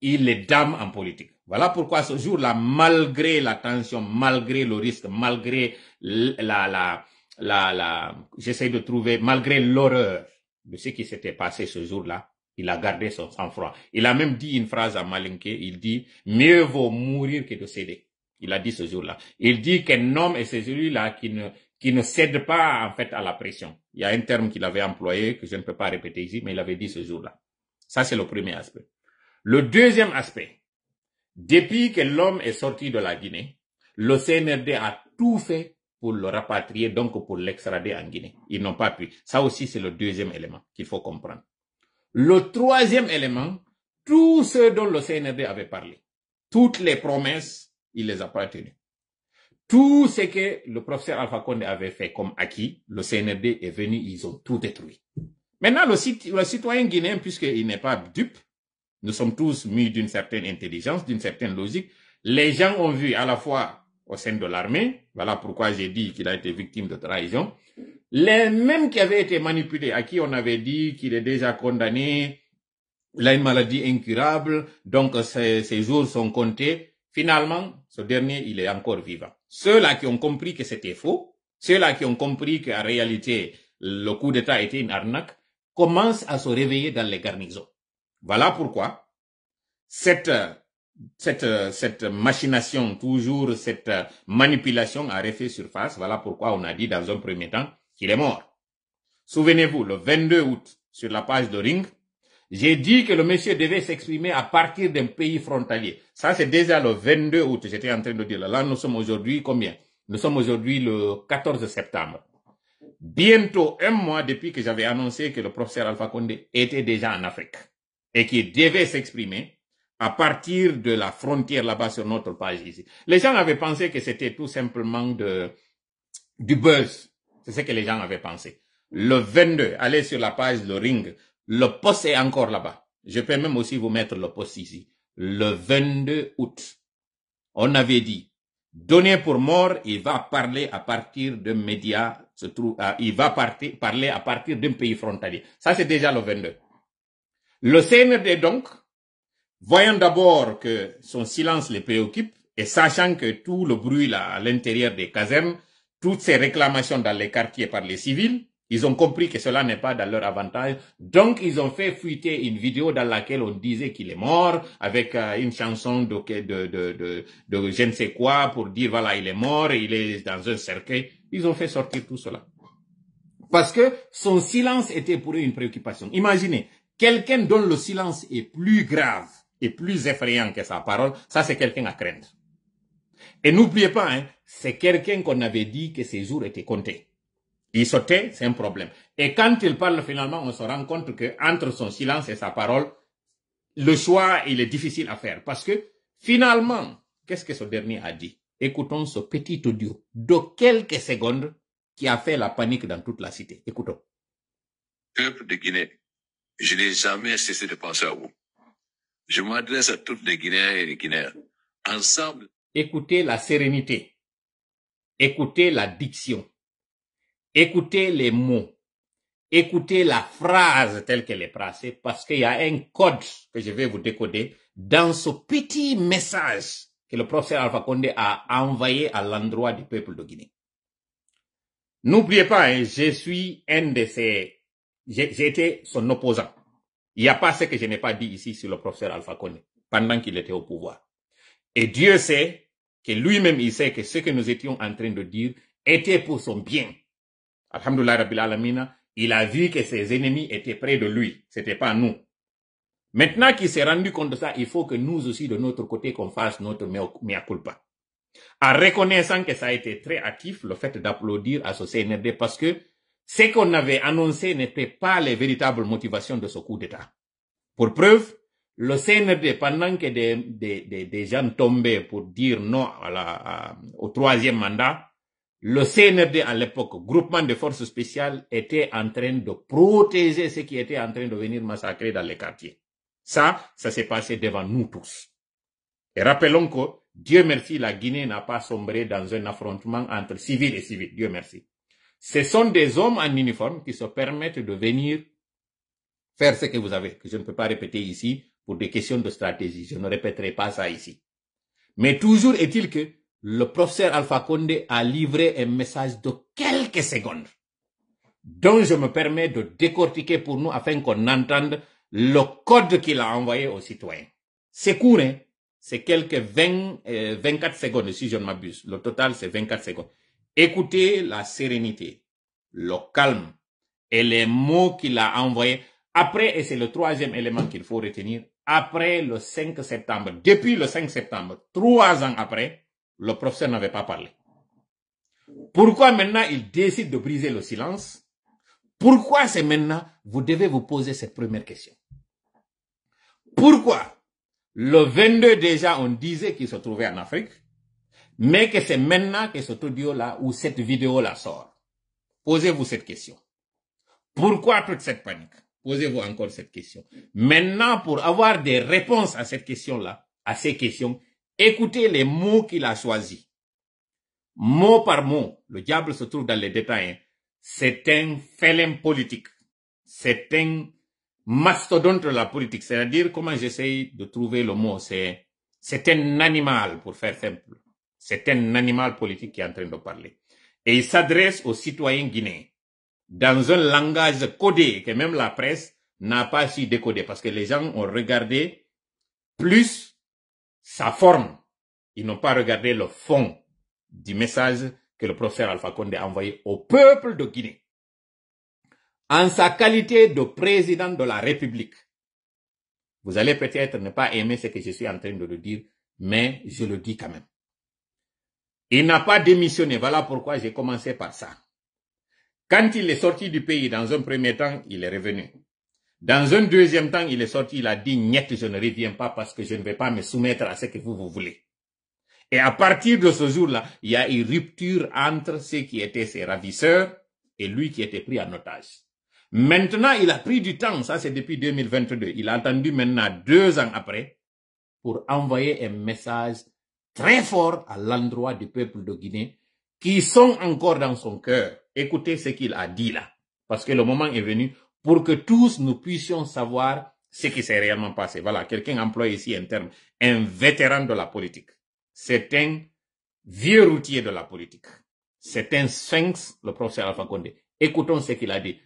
il est dame en politique. Voilà pourquoi ce jour-là, malgré la tension, malgré le risque, malgré la, la, la, j'essaie de trouver, malgré l'horreur de ce qui s'était passé ce jour-là, il a gardé son sang-froid. Il a même dit une phrase à Malinke, il dit, mieux vaut mourir que de céder. Il a dit ce jour-là. Il dit qu'un homme est celui-là qui ne, qui ne cède pas, en fait, à la pression. Il y a un terme qu'il avait employé que je ne peux pas répéter ici, mais il avait dit ce jour-là. Ça, c'est le premier aspect. Le deuxième aspect, depuis que l'homme est sorti de la Guinée, le CNRD a tout fait pour le rapatrier, donc pour l'extrader en Guinée. Ils n'ont pas pu. Ça aussi, c'est le deuxième élément qu'il faut comprendre. Le troisième élément, tout ce dont le CNRD avait parlé, toutes les promesses, il les a pas tenues. Tout ce que le professeur Alpha Condé avait fait comme acquis, le CNRD est venu, ils ont tout détruit. Maintenant, le, citoyen guinéen, puisqu'il n'est pas dupe, nous sommes tous mis d'une certaine intelligence, d'une certaine logique, les gens ont vu à la fois au sein de l'armée, voilà pourquoi j'ai dit qu'il a été victime de trahison, les mêmes qui avaient été manipulés, à qui on avait dit qu'il est déjà condamné, il a une maladie incurable, donc ses, jours sont comptés, finalement, ce dernier, il est encore vivant. Ceux-là qui ont compris que c'était faux, ceux-là qui ont compris qu'en réalité, le coup d'État était une arnaque, commencent à se réveiller dans les garnisons. Voilà pourquoi cette euh, cette, euh, cette machination, toujours cette euh, manipulation a refait surface. Voilà pourquoi on a dit dans un premier temps qu'il est mort. Souvenez-vous, le 22 août, sur la page de Ring, j'ai dit que le monsieur devait s'exprimer à partir d'un pays frontalier. Ça, c'est déjà le 22 août, j'étais en train de dire. Là, nous sommes aujourd'hui combien Nous sommes aujourd'hui le 14 septembre. Bientôt un mois depuis que j'avais annoncé que le professeur Alpha Condé était déjà en Afrique et qu'il devait s'exprimer à partir de la frontière là-bas sur notre page ici. Les gens avaient pensé que c'était tout simplement du buzz. C'est ce que les gens avaient pensé. Le 22, allez sur la page Le Ring. Le post est encore là-bas. Je peux même aussi vous mettre le poste ici. Le 22 août, on avait dit, donné pour mort, il va parler à partir de médias, euh, il va parler à partir d'un pays frontalier. Ça, c'est déjà le 22. Le CNRD, donc, Voyant d'abord que son silence les préoccupe et sachant que tout le bruit là à l'intérieur des casernes, toutes ces réclamations dans les quartiers par les civils, ils ont compris que cela n'est pas dans leur avantage. Donc, ils ont fait fuiter une vidéo dans laquelle on disait qu'il est mort avec euh, une chanson de, de, de, de, je ne sais quoi pour dire voilà, il est mort, il est dans un cercueil. Ils ont fait sortir tout cela. Parce que son silence était pour eux une préoccupation. Imaginez, quelqu'un dont le silence est plus grave est plus effrayant que sa parole, ça c'est quelqu'un à craindre. Et n'oubliez pas, hein, c'est quelqu'un qu'on avait dit que ses jours étaient comptés. Il sautait, c'est un problème. Et quand il parle finalement, on se rend compte que entre son silence et sa parole, le choix, il est difficile à faire. Parce que finalement, qu'est-ce que ce dernier a dit Écoutons ce petit audio de quelques secondes qui a fait la panique dans toute la cité. Écoutons. Peuple de Guinée, je n'ai jamais cessé de penser à vous. Je m'adresse à toutes les Guinéens et les Guinéens. Ensemble. Écoutez la sérénité. Écoutez la diction. Écoutez les mots. Écoutez la phrase telle qu'elle est placée parce qu'il y a un code que je vais vous décoder dans ce petit message que le professeur Alpha Condé a envoyé à l'endroit du peuple de Guinée. N'oubliez pas, hein, je suis un de ces... J'étais son opposant. Il n'y a pas ce que je n'ai pas dit ici sur le professeur Alpha Condé pendant qu'il était au pouvoir. Et Dieu sait que lui-même, il sait que ce que nous étions en train de dire était pour son bien. Alhamdulillah Rabbil Alamina, il a vu que ses ennemis étaient près de lui. C'était pas nous. Maintenant qu'il s'est rendu compte de ça, il faut que nous aussi, de notre côté, qu'on fasse notre mea culpa. En reconnaissant que ça a été très actif, le fait d'applaudir à ce CNRD, parce que ce qu'on avait annoncé n'était pas les véritables motivations de ce coup d'État. Pour preuve, le CNRD, pendant que des, des, des, gens tombaient pour dire non au troisième mandat, le CNRD à l'époque, groupement de forces spéciales, était en train de protéger ceux qui étaient en train de venir massacrer dans les quartiers. Ça, ça s'est passé devant nous tous. Et rappelons que, Dieu merci, la Guinée n'a pas sombré dans un affrontement entre civils et civils. Dieu merci. Ce sont des hommes en uniforme qui se permettent de venir faire ce que vous avez, que je ne peux pas répéter ici pour des questions de stratégie. Je ne répéterai pas ça ici. Mais toujours est-il que le professeur Alpha Condé a livré un message de quelques secondes dont je me permets de décortiquer pour nous afin qu'on entende le code qu'il a envoyé aux citoyens. C'est court, hein. c'est quelques 20, 24 euh, secondes, si je ne m'abuse. Le total, c'est 24 secondes. Écoutez la sérénité, le calme et les mots qu'il a envoyés après, et c'est le troisième élément qu'il faut retenir, après le 5 septembre, depuis le 5 septembre, trois ans après, le professeur n'avait pas parlé. Pourquoi maintenant il décide de briser le silence Pourquoi c'est maintenant Vous devez vous poser cette première question. Pourquoi le 22 déjà, on disait qu'il se trouvait en Afrique mais que c'est maintenant que cet audio-là ou cette vidéo-là sort. Posez-vous cette question. Pourquoi toute cette panique Posez-vous encore cette question. Maintenant, pour avoir des réponses à cette question-là, à ces questions, écoutez les mots qu'il a choisis. Mot par mot, le diable se trouve dans les détails. Hein. C'est un félin politique. C'est un mastodonte de la politique. C'est-à-dire, comment j'essaye de trouver le mot, c'est, c'est un animal, pour faire simple c'est un animal politique qui est en train de parler. Et il s'adresse aux citoyens guinéens dans un langage codé que même la presse n'a pas su décoder parce que les gens ont regardé plus sa forme. Ils n'ont pas regardé le fond du message que le professeur Alpha Condé a envoyé au peuple de Guinée. En sa qualité de président de la République, vous allez peut-être ne pas aimer ce que je suis en train de le dire, mais je le dis quand même. Il n'a pas démissionné. Voilà pourquoi j'ai commencé par ça. Quand il est sorti du pays, dans un premier temps, il est revenu. Dans un deuxième temps, il est sorti, il a dit, niette, je ne reviens pas parce que je ne vais pas me soumettre à ce que vous, vous voulez. Et à partir de ce jour-là, il y a une rupture entre ceux qui étaient ses ravisseurs et lui qui était pris en otage. Maintenant, il a pris du temps, ça c'est depuis 2022. Il a attendu maintenant deux ans après pour envoyer un message très fort à l'endroit du peuple de Guinée qui sont encore dans son cœur. Écoutez ce qu'il a dit là, parce que le moment est venu pour que tous nous puissions savoir ce qui s'est réellement passé. Voilà, quelqu'un emploie ici un terme, un vétéran de la politique. C'est un vieux routier de la politique. C'est un sphinx, le professeur Alpha Condé. Écoutons ce qu'il a dit.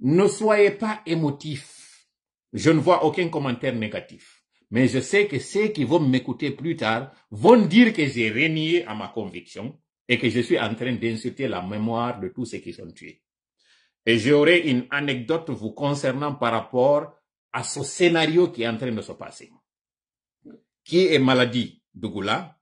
Ne soyez pas émotifs. Je ne vois aucun commentaire négatif mais je sais que ceux qui vont m'écouter plus tard vont dire que j'ai renié à ma conviction et que je suis en train d'insulter la mémoire de tous ceux qui sont tués. Et j'aurai une anecdote vous concernant par rapport à ce scénario qui est en train de se passer. Qui est maladie Dougoula,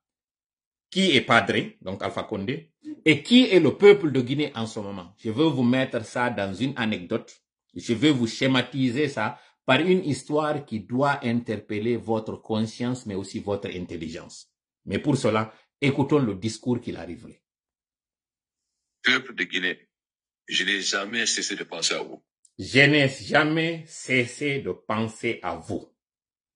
qui est Padre, donc Alpha Condé, et qui est le peuple de Guinée en ce moment. Je veux vous mettre ça dans une anecdote. Je veux vous schématiser ça par une histoire qui doit interpeller votre conscience, mais aussi votre intelligence. Mais pour cela, écoutons le discours qu'il a livré. Peuple de Guinée, je n'ai jamais cessé de penser à vous. Je n'ai jamais cessé de penser à vous.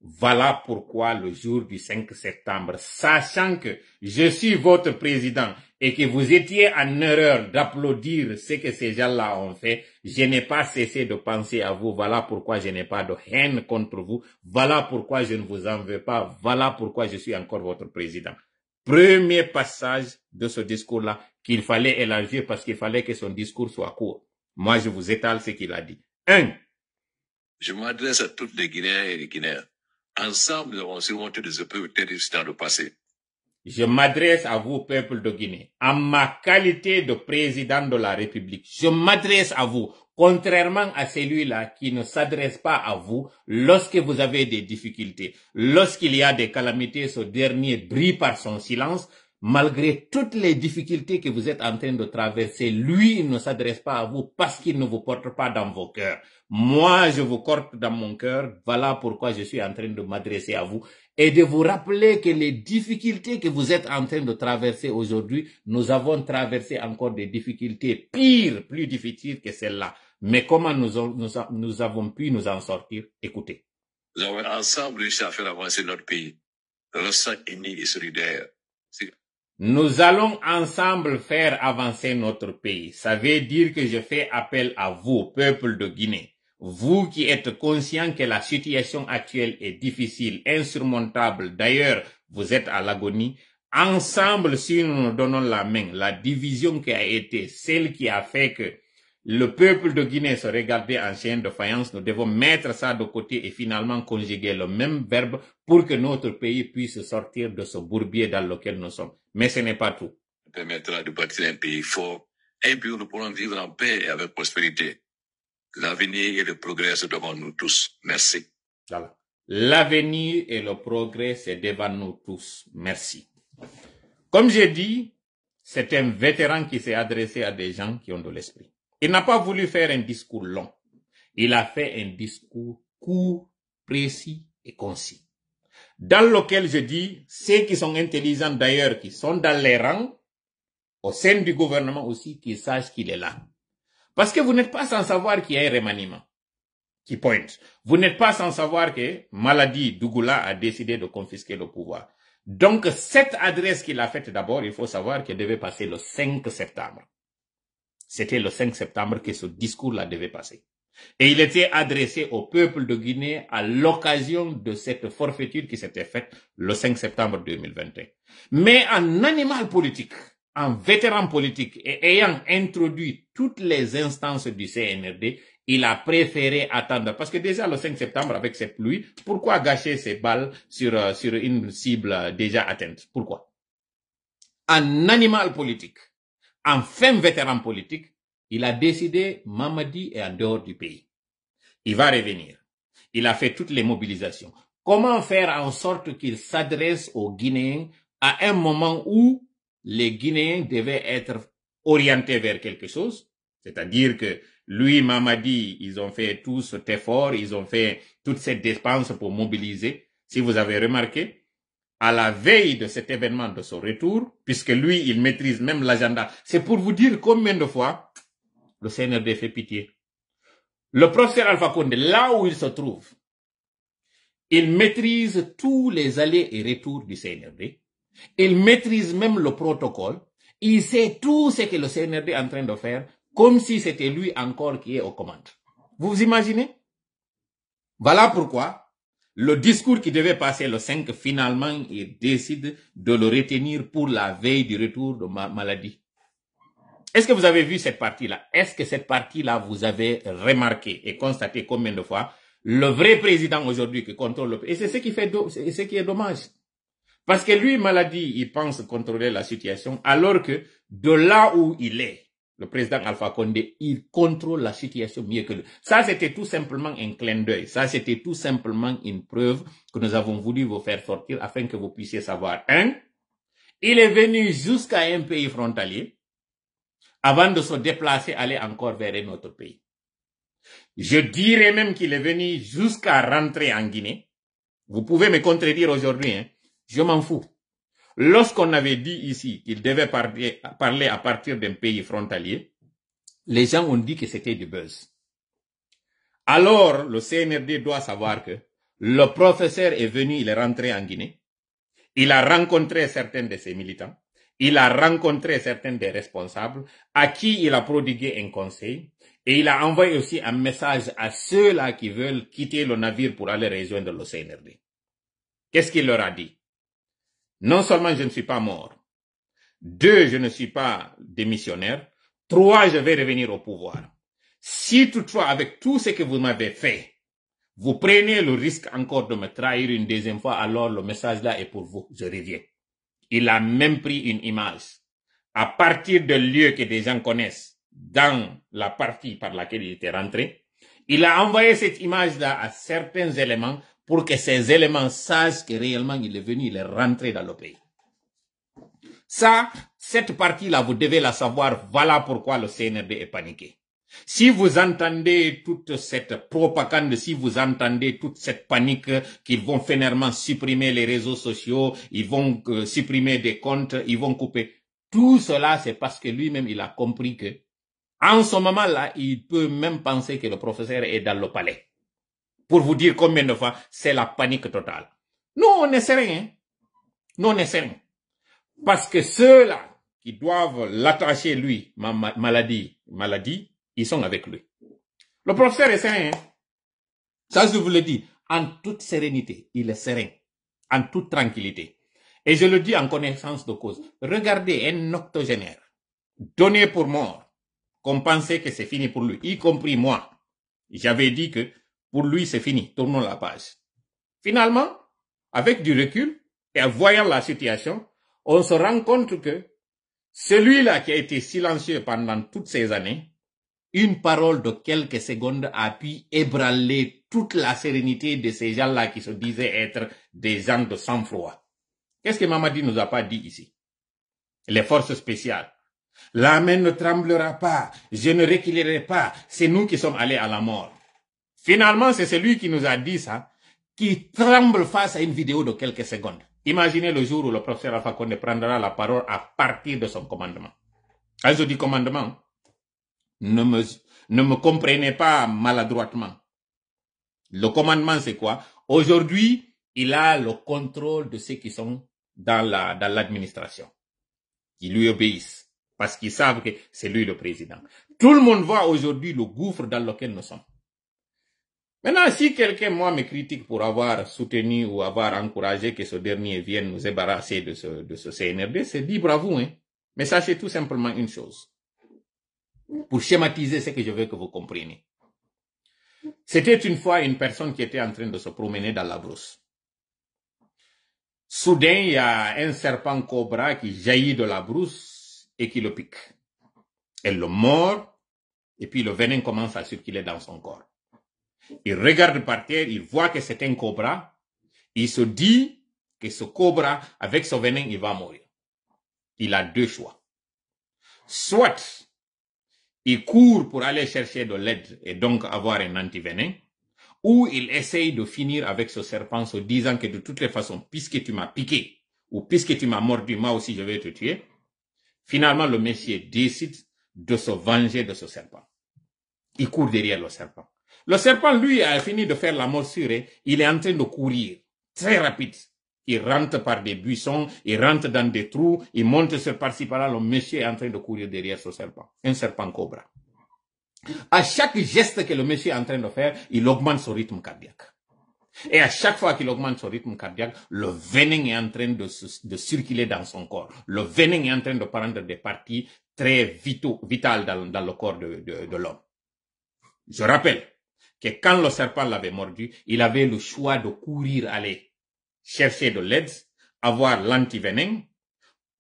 Voilà pourquoi le jour du 5 septembre, sachant que je suis votre président et que vous étiez en erreur d'applaudir ce que ces gens-là ont fait, je n'ai pas cessé de penser à vous. Voilà pourquoi je n'ai pas de haine contre vous. Voilà pourquoi je ne vous en veux pas. Voilà pourquoi je suis encore votre président. Premier passage de ce discours-là qu'il fallait élargir parce qu'il fallait que son discours soit court. Moi, je vous étale ce qu'il a dit. Un. Je m'adresse à toutes les Guinéens et les Guinéens. Ensemble, nous avons surmonté des épreuves terribles dans le passé je m'adresse à vous, peuple de Guinée, en ma qualité de président de la République. Je m'adresse à vous, contrairement à celui-là qui ne s'adresse pas à vous lorsque vous avez des difficultés, lorsqu'il y a des calamités, ce dernier brille par son silence. Malgré toutes les difficultés que vous êtes en train de traverser, lui, ne s'adresse pas à vous parce qu'il ne vous porte pas dans vos cœurs. Moi, je vous porte dans mon cœur. Voilà pourquoi je suis en train de m'adresser à vous et de vous rappeler que les difficultés que vous êtes en train de traverser aujourd'hui, nous avons traversé encore des difficultés pires, plus difficiles que celles-là. Mais comment nous, avons pu nous en sortir Écoutez. Nous avons ensemble réussi à faire avancer notre pays. unis et solidaire. Nous allons ensemble faire avancer notre pays. Ça veut dire que je fais appel à vous, peuple de Guinée. Vous qui êtes conscient que la situation actuelle est difficile, insurmontable, d'ailleurs, vous êtes à l'agonie, ensemble, si nous nous donnons la main, la division qui a été celle qui a fait que le peuple de Guinée se regardait en chaîne de faïence, nous devons mettre ça de côté et finalement conjuguer le même verbe pour que notre pays puisse sortir de ce bourbier dans lequel nous sommes. Mais ce n'est pas tout. Permettra de bâtir un pays fort et puis nous pourrons vivre en paix et avec prospérité. L'avenir et le progrès, sont devant nous tous. Merci. L'avenir et le progrès, c'est devant nous tous. Merci. Comme j'ai dit, c'est un vétéran qui s'est adressé à des gens qui ont de l'esprit. Il n'a pas voulu faire un discours long. Il a fait un discours court, précis et concis. Dans lequel je dis, ceux qui sont intelligents d'ailleurs, qui sont dans les rangs, au sein du gouvernement aussi, qu'ils sachent qu'il est là. Parce que vous n'êtes pas sans savoir qu'il y a un remaniement qui pointe. Vous n'êtes pas sans savoir que Maladie Dougoula a décidé de confisquer le pouvoir. Donc, cette adresse qu'il a faite d'abord, il faut savoir qu'elle devait passer le 5 septembre. C'était le 5 septembre que ce discours-là devait passer. Et il était adressé au peuple de Guinée à l'occasion de cette forfaiture qui s'était faite le 5 septembre 2021. Mais un animal politique, un vétéran politique et ayant introduit toutes les instances du CNRD, il a préféré attendre. Parce que déjà le 5 septembre, avec cette pluie, pourquoi gâcher ses balles sur, euh, sur une cible euh, déjà atteinte Pourquoi Un animal politique, un fin vétéran politique, il a décidé Mamadi est en dehors du pays. Il va revenir. Il a fait toutes les mobilisations. Comment faire en sorte qu'il s'adresse aux Guinéens à un moment où les Guinéens devaient être orientés vers quelque chose, c'est-à-dire que lui, Mamadi, ils ont fait tout cet effort, ils ont fait toute cette dépense pour mobiliser. Si vous avez remarqué, à la veille de cet événement, de son retour, puisque lui, il maîtrise même l'agenda, c'est pour vous dire combien de fois le CNRD fait pitié. Le professeur Alpha Condé, là où il se trouve, il maîtrise tous les allers et retours du CNRD. Il maîtrise même le protocole. Il sait tout ce que le CNRD est en train de faire, comme si c'était lui encore qui est aux commandes. Vous vous imaginez Voilà pourquoi le discours qui devait passer le 5, finalement, il décide de le retenir pour la veille du retour de ma maladie. Est-ce que vous avez vu cette partie-là Est-ce que cette partie-là, vous avez remarqué et constaté combien de fois le vrai président aujourd'hui qui contrôle le pays Et c'est ce qui c'est ce qui est dommage. Parce que lui, maladie, il pense contrôler la situation, alors que de là où il est, le président Alpha Condé, il contrôle la situation mieux que lui Ça, c'était tout simplement un clin d'œil. Ça, c'était tout simplement une preuve que nous avons voulu vous faire sortir afin que vous puissiez savoir. Un, il est venu jusqu'à un pays frontalier avant de se déplacer, aller encore vers un autre pays. Je dirais même qu'il est venu jusqu'à rentrer en Guinée. Vous pouvez me contredire aujourd'hui, hein, je m'en fous. Lorsqu'on avait dit ici qu'il devait parler, à partir d'un pays frontalier, les gens ont dit que c'était du buzz. Alors, le CNRD doit savoir que le professeur est venu, il est rentré en Guinée, il a rencontré certains de ses militants, il a rencontré certains des responsables à qui il a prodigué un conseil et il a envoyé aussi un message à ceux-là qui veulent quitter le navire pour aller rejoindre le CNRD. Qu'est-ce qu'il leur a dit non seulement je ne suis pas mort, deux, je ne suis pas démissionnaire, trois, je vais revenir au pouvoir. Si toutefois, avec tout ce que vous m'avez fait, vous prenez le risque encore de me trahir une deuxième fois, alors le message là est pour vous. Je reviens. Il a même pris une image. À partir de lieux que des gens connaissent dans la partie par laquelle il était rentré, il a envoyé cette image là à certains éléments pour que ces éléments sachent que réellement il est venu, il est rentré dans le pays. Ça, cette partie-là, vous devez la savoir. Voilà pourquoi le CNRD est paniqué. Si vous entendez toute cette propagande, si vous entendez toute cette panique qu'ils vont finalement supprimer les réseaux sociaux, ils vont euh, supprimer des comptes, ils vont couper, tout cela, c'est parce que lui-même, il a compris que, en ce moment-là, il peut même penser que le professeur est dans le palais. Pour vous dire combien de fois, c'est la panique totale. Nous, on est serein. Hein. Nous, on est serein. Parce que ceux-là qui doivent l'attacher, lui, ma maladie, maladie, ils sont avec lui. Le professeur est serein. Hein. Ça, je vous le dis, en toute sérénité, il est serein, en toute tranquillité. Et je le dis en connaissance de cause. Regardez un octogénaire donné pour mort, qu'on pensait que c'est fini pour lui, y compris moi. J'avais dit que pour lui, c'est fini, tournons la page. Finalement, avec du recul et en voyant la situation, on se rend compte que celui-là qui a été silencieux pendant toutes ces années, une parole de quelques secondes a pu ébranler toute la sérénité de ces gens-là qui se disaient être des gens de sang-froid. Qu'est-ce que Mamadi nous a pas dit ici Les forces spéciales. La main ne tremblera pas, je ne reculerai pas, c'est nous qui sommes allés à la mort. Finalement, c'est celui qui nous a dit ça, qui tremble face à une vidéo de quelques secondes. Imaginez le jour où le professeur Alpha Condé prendra la parole à partir de son commandement. Quand je dis commandement, ne me, ne me comprenez pas maladroitement. Le commandement, c'est quoi Aujourd'hui, il a le contrôle de ceux qui sont dans la dans l'administration, qui lui obéissent, parce qu'ils savent que c'est lui le président. Tout le monde voit aujourd'hui le gouffre dans lequel nous sommes. Maintenant, si quelqu'un, moi, me critique pour avoir soutenu ou avoir encouragé que ce dernier vienne nous débarrasser de ce, de CNRD, c'est libre à vous. Hein. Mais sachez tout simplement une chose. Pour schématiser ce que je veux que vous compreniez. C'était une fois une personne qui était en train de se promener dans la brousse. Soudain, il y a un serpent cobra qui jaillit de la brousse et qui le pique. Elle le mord et puis le venin commence à circuler dans son corps. Il regarde par terre, il voit que c'est un cobra. Il se dit que ce cobra, avec son venin, il va mourir. Il a deux choix. Soit il court pour aller chercher de l'aide et donc avoir un antivenin, ou il essaye de finir avec ce serpent se disant que de toutes les façons, puisque tu m'as piqué ou puisque tu m'as mordu, moi aussi je vais te tuer. Finalement, le monsieur décide de se venger de ce serpent. Il court derrière le serpent. Le serpent, lui, a fini de faire la morsure. Et il est en train de courir. Très rapide. Il rentre par des buissons, il rentre dans des trous, il monte sur par-ci par-là. Le monsieur est en train de courir derrière ce serpent. Un serpent cobra. À chaque geste que le monsieur est en train de faire, il augmente son rythme cardiaque. Et à chaque fois qu'il augmente son rythme cardiaque, le venin est en train de, circuler dans son corps. Le venin est en train de prendre des parties très vitales dans, le corps de l'homme. Je rappelle, que quand le serpent l'avait mordu, il avait le choix de courir aller chercher de l'aide, avoir l'antivenin,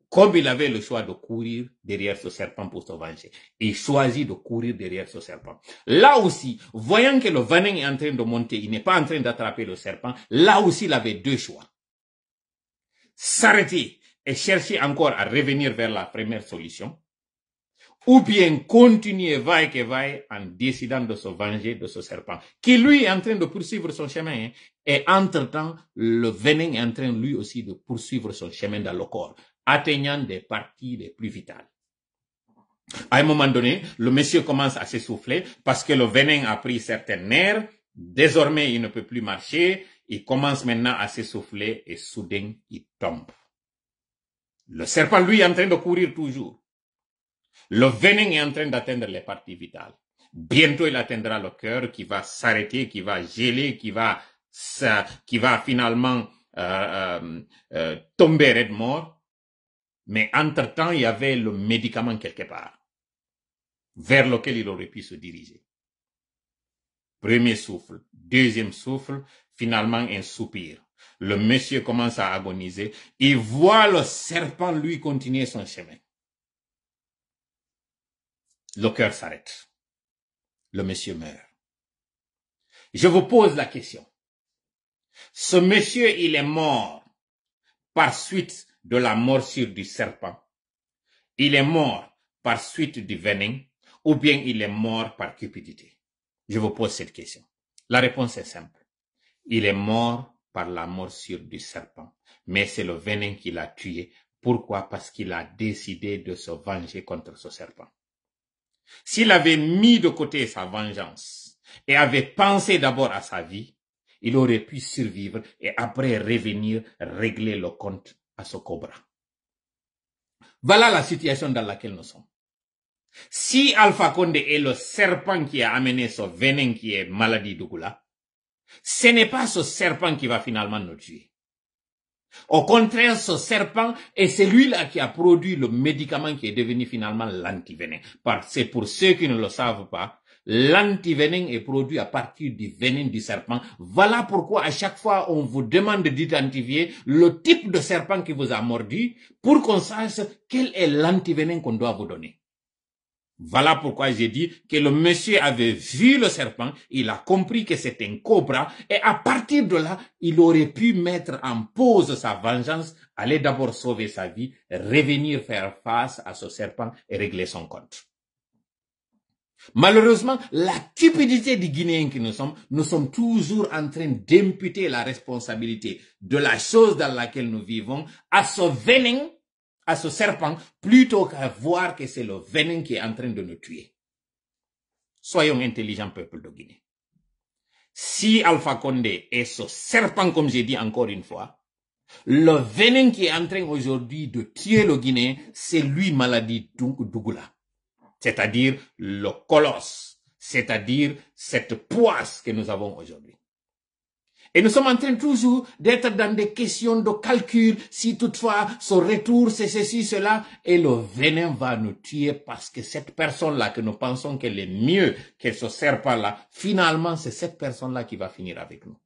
comme il avait le choix de courir derrière ce serpent pour se venger. Il choisit de courir derrière ce serpent. Là aussi, voyant que le venin est en train de monter, il n'est pas en train d'attraper le serpent, là aussi il avait deux choix. S'arrêter et chercher encore à revenir vers la première solution, ou bien continuer vaille que vaille en décidant de se venger de ce serpent, qui lui est en train de poursuivre son chemin, hein, et entre-temps, le venin est en train lui aussi de poursuivre son chemin dans le corps, atteignant des parties les plus vitales. À un moment donné, le monsieur commence à s'essouffler parce que le venin a pris certains nerfs, désormais il ne peut plus marcher, il commence maintenant à s'essouffler et soudain il tombe. Le serpent, lui, est en train de courir toujours. Le venin est en train d'atteindre les parties vitales. Bientôt, il atteindra le cœur qui va s'arrêter, qui va geler, qui va, qui va finalement euh, euh, euh, tomber et mort. Mais entre-temps, il y avait le médicament quelque part vers lequel il aurait pu se diriger. Premier souffle, deuxième souffle, finalement un soupir. Le monsieur commence à agoniser. Il voit le serpent, lui, continuer son chemin. Le cœur s'arrête. Le monsieur meurt. Je vous pose la question. Ce monsieur, il est mort par suite de la morsure du serpent. Il est mort par suite du venin ou bien il est mort par cupidité. Je vous pose cette question. La réponse est simple. Il est mort par la morsure du serpent, mais c'est le venin qui l'a tué. Pourquoi Parce qu'il a décidé de se venger contre ce serpent. S'il avait mis de côté sa vengeance et avait pensé d'abord à sa vie, il aurait pu survivre et après revenir régler le compte à ce cobra. Voilà la situation dans laquelle nous sommes. Si Alpha Condé est le serpent qui a amené ce venin qui est maladie d'Ougula, ce n'est pas ce serpent qui va finalement nous tuer. Au contraire, ce serpent est celui-là qui a produit le médicament qui est devenu finalement l'antivenin. C'est pour ceux qui ne le savent pas, l'antivenin est produit à partir du venin du serpent. Voilà pourquoi à chaque fois on vous demande d'identifier le type de serpent qui vous a mordu pour qu'on sache quel est l'antivenin qu'on doit vous donner. Voilà pourquoi j'ai dit que le monsieur avait vu le serpent, il a compris que c'était un cobra, et à partir de là, il aurait pu mettre en pause sa vengeance, aller d'abord sauver sa vie, revenir faire face à ce serpent et régler son compte. Malheureusement, la cupidité du Guinéens que nous sommes, nous sommes toujours en train d'imputer la responsabilité de la chose dans laquelle nous vivons à ce venin à ce serpent plutôt qu'à voir que c'est le venin qui est en train de nous tuer. Soyons intelligents, peuple de Guinée. Si Alpha Condé est ce serpent, comme j'ai dit encore une fois, le venin qui est en train aujourd'hui de tuer le Guinée, c'est lui maladie Dougoula. C'est-à-dire le colosse. C'est-à-dire cette poisse que nous avons aujourd'hui. Et nous sommes en train toujours d'être dans des questions de calcul, si toutefois son retour c'est ceci, cela, et le venin va nous tuer parce que cette personne-là que nous pensons qu'elle est mieux, qu'elle se sert pas là, finalement c'est cette personne-là qui va finir avec nous.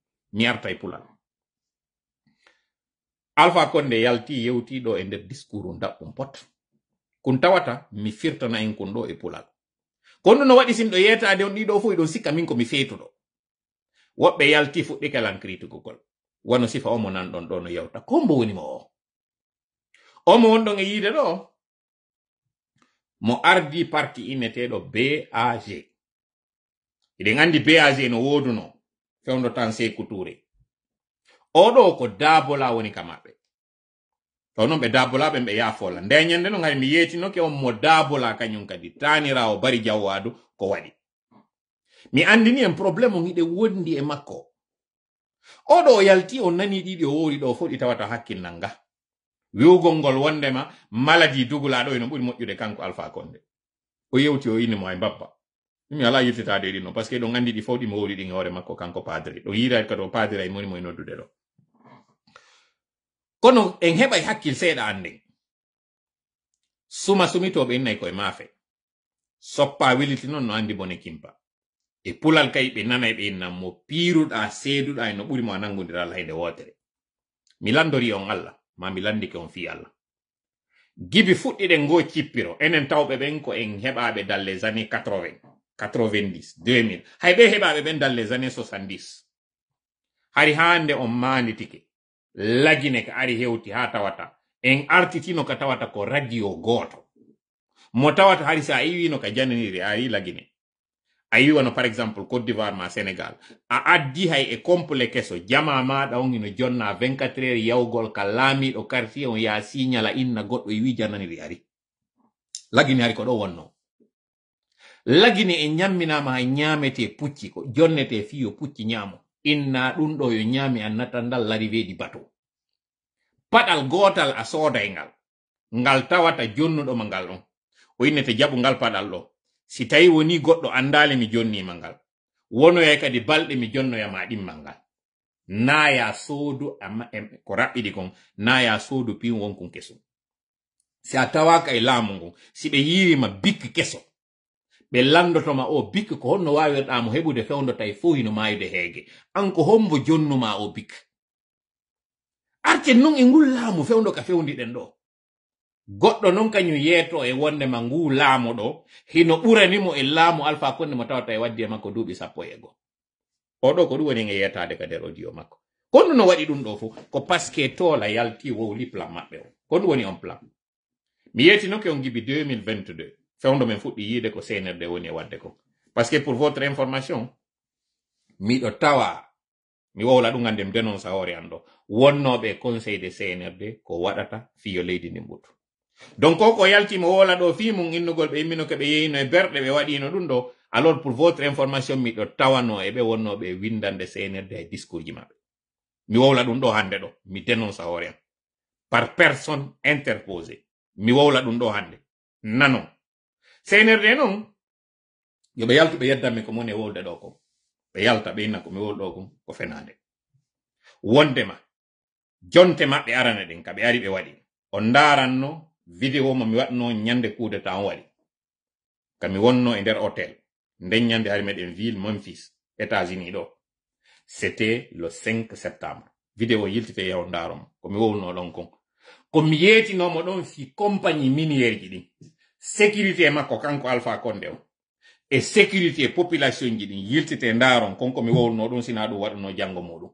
alpha konde yalti yewtiɗo e nder discours daɓɓum pot kun tawata mi firtana en kondo ɗo e pulal kon no waɗi sin yeta yetade on ɗiɗo do eɗon ko mi fetuɗo woɓɓe yalti fuɗɗi kalan critigu kol wono sifa omo nanɗon ɗo no yawta ko mbo woni mo o omo wonɗon e yiide ɗo mo ardi parti inneteɗo bag eɗen andi bag no woduno fewdo tan sekouture oɗo ko dabola woni ka maɓɓe to non ɓe dabolaɓen ɓe yafolla nde ñande no hay mi yetinoke on mo dabola kañum kadi tanirawo bari jawwadu ko waɗi mi andini en probléme on hiɗe wondi e makko odo yalti on nani ɗiɗi o wori ɗo fo ɗi tawata hakkilnal nga wiwgol ngol wondema maladi dugula do no buri moƴƴude kanko alpha konde o yewti o inni mo e babba mi ala yiti ta de dino parce que do ngandi di fodi mo wori di ngore makko kanko padre do yira ka do padre ay moni mo e noddude do kono en heɓay hakkil seeda anden suma sumito be nay koy e mafe soppa wiliti non no andi bone kimpa e pulal kay be nana be nan mo piiruɗa seeduɗa e no ɓuri ma nanngondiral hede wotere mi landori on allah ma mi ke on fi allah gibi de ngoo cippiro enen tawbe ben ko en dal les années 80 90 2000 hay ɓe ben dal les années 70 hari hande on maanditike lagine ka ari hewti ha tawata en artitino ka tawata ko radio goto mo tawata hari sa a iwino ka jananiri ari lagine a yiwi wano par exemple côte d'ivoire ma sénégal a addi hay e complet keso jama maɗa on ino jonna 24 heures yawgol ka laamiɗo quartier on ya signala inna goɗɗo e wi jannaniri ari lagini ari ko ɗo wonno lagini e ñamminama ha ñamete pucci ko jonnete fiyo pucci ñaamo inna ɗum ɗo yo ñaami an natal ndal lariveji bato paɗal gotal a sooday ngal ngal tawata jonnuɗoma ngal ɗon o innete jaɓu ngal paɗal ɗo si tawi woni goɗɗo andaali mi jonnima ngal wonoyay kadi balɗe mi jonnoyama ɗimmal ngal naya soodu amma ko raɓɓiɗi kon naaya soodu pin wonkon kesum si a tawaka e laamu ngun si ɓe yirima bik keso ɓe landotoma o oh, bik ko honno mo heɓude fewdota e fo hino mayude heege an ko hombo jonnuma o bik arte non e ngul laamu fewdo ka fewdiɗen ɗo goɗɗo non kañum yeeto e wonde ma ngu laamu ɗo hino ɓuranimo e laamu alpha konde mo tawata e waddi e makko duuɓi sappo e goo oɗo ko ɗum woni e yettade ka nder audio makko kon no waɗi ɗum ɗo fu ko paske tola yalti wowli plan maɓɓe o kon ɗum woni on plan mi yettinoke on gibi 2022 fewdo min fuɗɗi yiide ko senerde woni e wadde ko paske pour votre information miɗo tawa mi wowla ɗum gande mi sa hoore an ɗo wonnoɓe conseil de cnrd ko waɗata fiyo leydi ndin ɓutu donc ko ko e yalti yaltima wola ɗo fi mum innugol ɓe immino ko ɓe yeyino e berɗe ɓe waɗino ɗum ɗo alors pour votre information miɗo tawano e ɓe wonnoɓe windande cnrd e discours ji maɓɓe mi wowla ɗum ɗo hande ɗo mi dénonce hoore am par personne interposé mi wowla ɗum ɗo hande nano cnrd noon yo ɓe yaltu ɓe yeddanmi ko moni e wolde ɗo ko ɓe yalta ɓe inna ko mi wolɗo ko ko fenade wondema jonte maɓɓe arana ɗen ka ɓe ari ɓe waɗi on ndaranno vidéo mo mi watno nyande kudeta on waɗi kami wonno e nder hotel nden nyande hari meden ville memphis états-unis do c'était le 5 septembre yilti yiltite e yaw daaroma komi wowno ɗon kon no mo ɗon fi compagnie minière ji ɗin sécurité makko kanko alpha konde e sécurité population ji te yiltite kon ko mi wonno don sina ɗum wadno janngo muɗum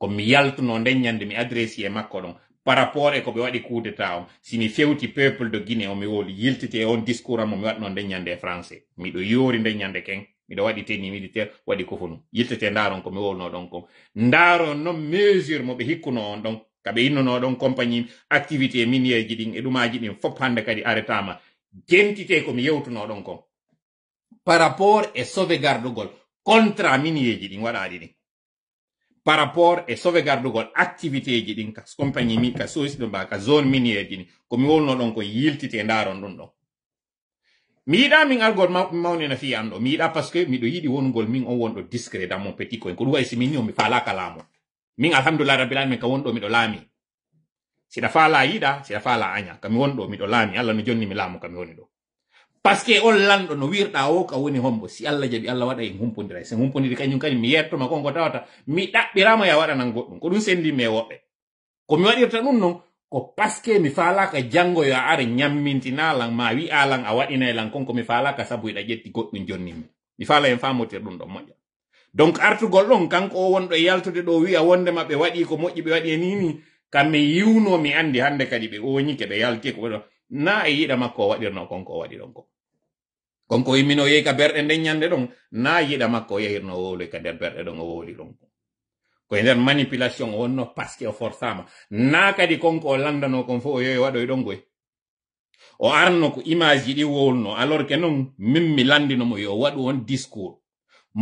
ko mi yaltuno nden nyande mi adressier makko ɗon par rapport e ko ɓe waɗi coup d' état om simi fewti peuple de guinée o mi woli yiltite on discours am o mi waɗno nden ñande français miɗo yoori nden ñande ken miɗo waɗi teni militaire waɗi kofunu yiltete ndaron ko mi wolno ɗon kom ndaron noon mesure mo ɓe hikkuno on ɗon kaɓe innono ɗon compagnie activité ji ɗin e ɗumaji e ɗin fop hande kadi aretama jentite komi yewtuno ɗon kom par rapport e sauvegarde contrat contrat e ji ɗin waɗaɗi ɗin par rapport e sauvegarde activité ji ɗin ka compagnie mi ka société mba ka zone minier ni e ko mi wolno ɗon ko yiltite ndaron ɗum ɗon mi yiɗa min algol mawnina fi am ɗo mi yiɗa parce que miɗo yiɗi wongol min on wonɗo discret dans mon petit coin ko ɗum wayi si min ni mi falaka laamol min alhamdulillah rabbil alamin ka wonɗo miɗo laami siɗa fala yiɗa siɗa fala aña kami wonɗo miɗo laami allah no jonni mi laamu kami woni ɗo parce on lanɗo no wirɗa o ka woni hombo si allah jaɓi allah waɗa en humpodira sen humpodiri kañum kañum mi yettoma konko tawata mi ɗaɓɓirama ya waɗanan goɗɗum ko ɗum sendimi e woɓɓe ko mi waɗirta ɗum non ko paske mi falaka jango yo a ara ñammintinalan ma wi'alan a waɗinaylan konko mi falaka sabu iɗa ƴetti goɗɗum jonninmi mi fala en famotir ɗum ɗon moƴƴa donc artugol ɗon kanko o wonɗo e yaltude ɗo wi'a wondema ɓe waɗi ko moƴƴi ɓe waɗi e nini yiwno mi andi hannde kadi ɓe oñike ɓe yalti ko na e yiɗa makko o waɗirno konko o waɗi ɗon ko konko yimmino yehi ka berɗe ndeññande ɗon na yiɗa makko o yehirno wowli ka nder berɗe ɗon o wowli ɗon koye nder manipulation o wonno paske o forsama na kadi konko o landano kon fof o yehi waɗoye ɗon koye o arno ko image ji ɗi wolno alors ke non min mi landinomo yo waɗu on discours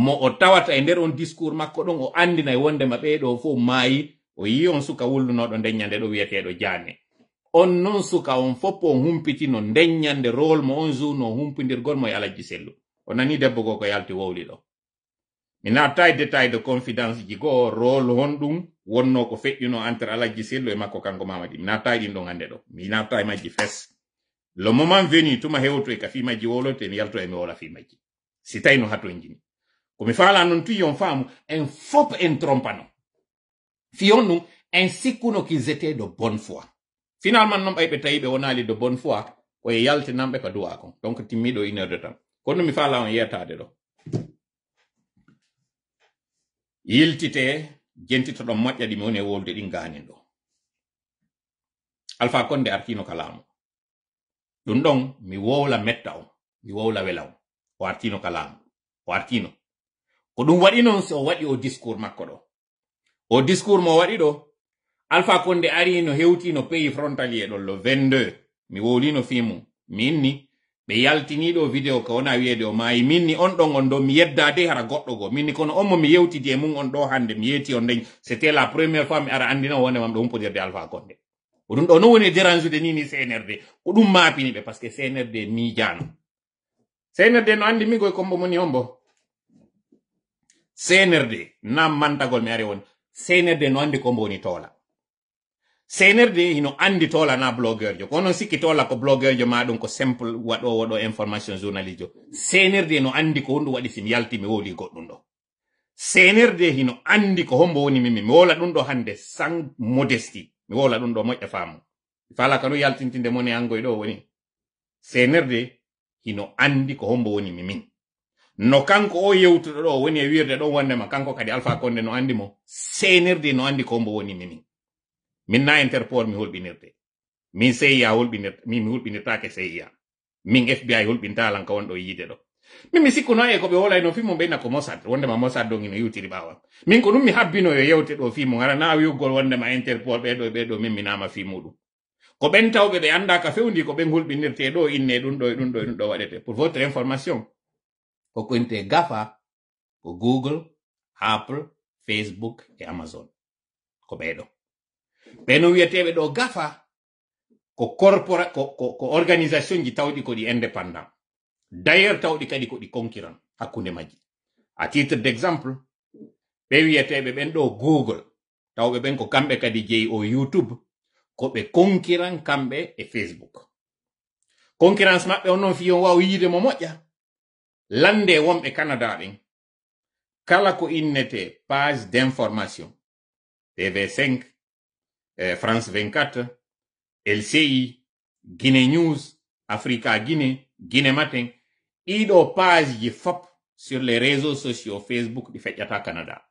mo o tawata e nder on discours makko ɗon o andina e wondema ɓeɗo fof maayi o yi on suka wullunoɗo ndeññande ɗo wiyeteɗo jane on non suka on foppo on humpiti no ndeññande rowol mo on jour no humpi humpindirgol mo e alaji sellu o nani debbo go ko yalti wowli ɗo mi natta e détail de confidence ji goo rowol honɗum wonno ko feƴƴuno entre alaji sellu e makko kanko mamadi mi natta e ɗin ɗon hannde ɗo mi natta e majji fes le moment venu tuma hewto e ka fi majji wolote mi yalto e mi wola fi majji si tawi no haton e jini mi fala non tuyi on faamu en fop en trompano fi on ɗum en sikkuno qu'ils étaient de bonne foi finalement noon ɓay ɓe tawi ɓe wonali de bonne foi o e yaltinanɓe ko duwa kon donc timmiɗo une heure de temps kono mi faala on yettade ɗo yiltite jentito ɗon moƴƴa ɗi mi woni e wolde ɗin ganin ɗo alpha konde arkino kalamu ɗum ɗon mi wola metta mi wola wela o artino kalamu o artino ko ɗum waɗi noon so o waɗi o discours makko ɗo o discours mo waɗi ɗo alpha konde ari e no hewti no frontal frontalier ɗon lo 22 mi wolino fimum minni ɓe yaltiniɗo video ko wona wiyede o maayi minni on ɗon on ɗo mi yedda de hara goɗɗo go minni kono on mo mi yewtidi e mum on ɗo hande mi yeti on nden c'était la première fois mi ara andina wonde mam ɗo humpodirde alpha konde ko ɗum ɗo no woni dérange de ni ni cnrd ko ɗum mapini ɓe par ce que cnrd miijano cnrd no andi mi goye kombo moni on bo cnrd nam mantagol mi ari won cnrd no andi kombo woni toola de hino andi tola na blogueur jo kono sikki tola ko blogueur jo ma ko simple waɗowo ɗo information journaliste jo de no andi ko honɗum wadi simi yalti mi woli goɗɗum ɗo de hino andi ko hombo woni mi mi wola ɗum ɗo hande sang modesty mi wola ɗum mo moƴƴa famu fala kanu yalti yaltintinde moni angoy ɗo woni de hino andi ko hombo woni mimin no kanko o yewtuɗo do woni e wirde ɗon ma kanko kadi alpha konde no andi mo de no andi ko hombo woni mimin min na interpol mi holɓinirte min CIA holɓinirta min mi holɓinirtake CIA min FBI holɓinta lanka won ɗo yiide ɗo min mi sikkuno e ko ɓe wolayno fimo mo ɓeyna ko mosad wondema mosad ɗon ino yewtiri ɓawa min ko ɗum mi habbino yo yewte ɗo fi mo gara na wiwgol wondema interpol ɓeɗo ɓeɗo min mi nama fi muɗum ko ɓen tawɓe ɓe anda ka fewndi ko ɓen hulɓinirte ɗo inne ɗum ɗo e ɗum ɗo e ɗum ɗo waɗete pour votre information ko konte gafa ko google apple facebook e amazon ko ɓeɗo no wiyeteɓe ɗo gafa ko corpora ko, ko, ko organisation ji tawɗi ko ɗi indépendant d'ailleurs tawɗi kadi ko ɗi concurrent hakkunde majji a titre d' exemple ɓe wiyeteɓe ɓen ɗo google tawɓe ɓen ko kamɓe kadi jeyi o youtube ko ɓe concurrent kamɓe e facebook concurrence maɓɓe on noon on waw yiide mo moƴƴa lande wonɓe canada ɓen kala ko innete page d'information tv5 Eh, France 24, LCI, Guinée News, Africa Guinée, Guinée Matin, ido page ji fop sur les réseaux sociaux facebook fait au canada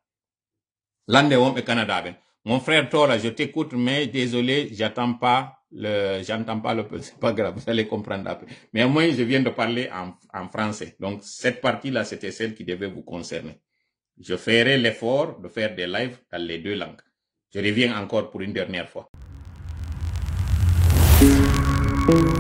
lande canada mon frère tora je t'écoute mais désolé j'attends pas le j'entends pas le c'est pas grave vous allez comprendre après mais moi je viens de parler en, en français donc cette partie là c'était celle qui devait vous concerner je ferai l'effort de faire des lives dans les deux langues Je reviens encore pour une dernière fois. Thank you.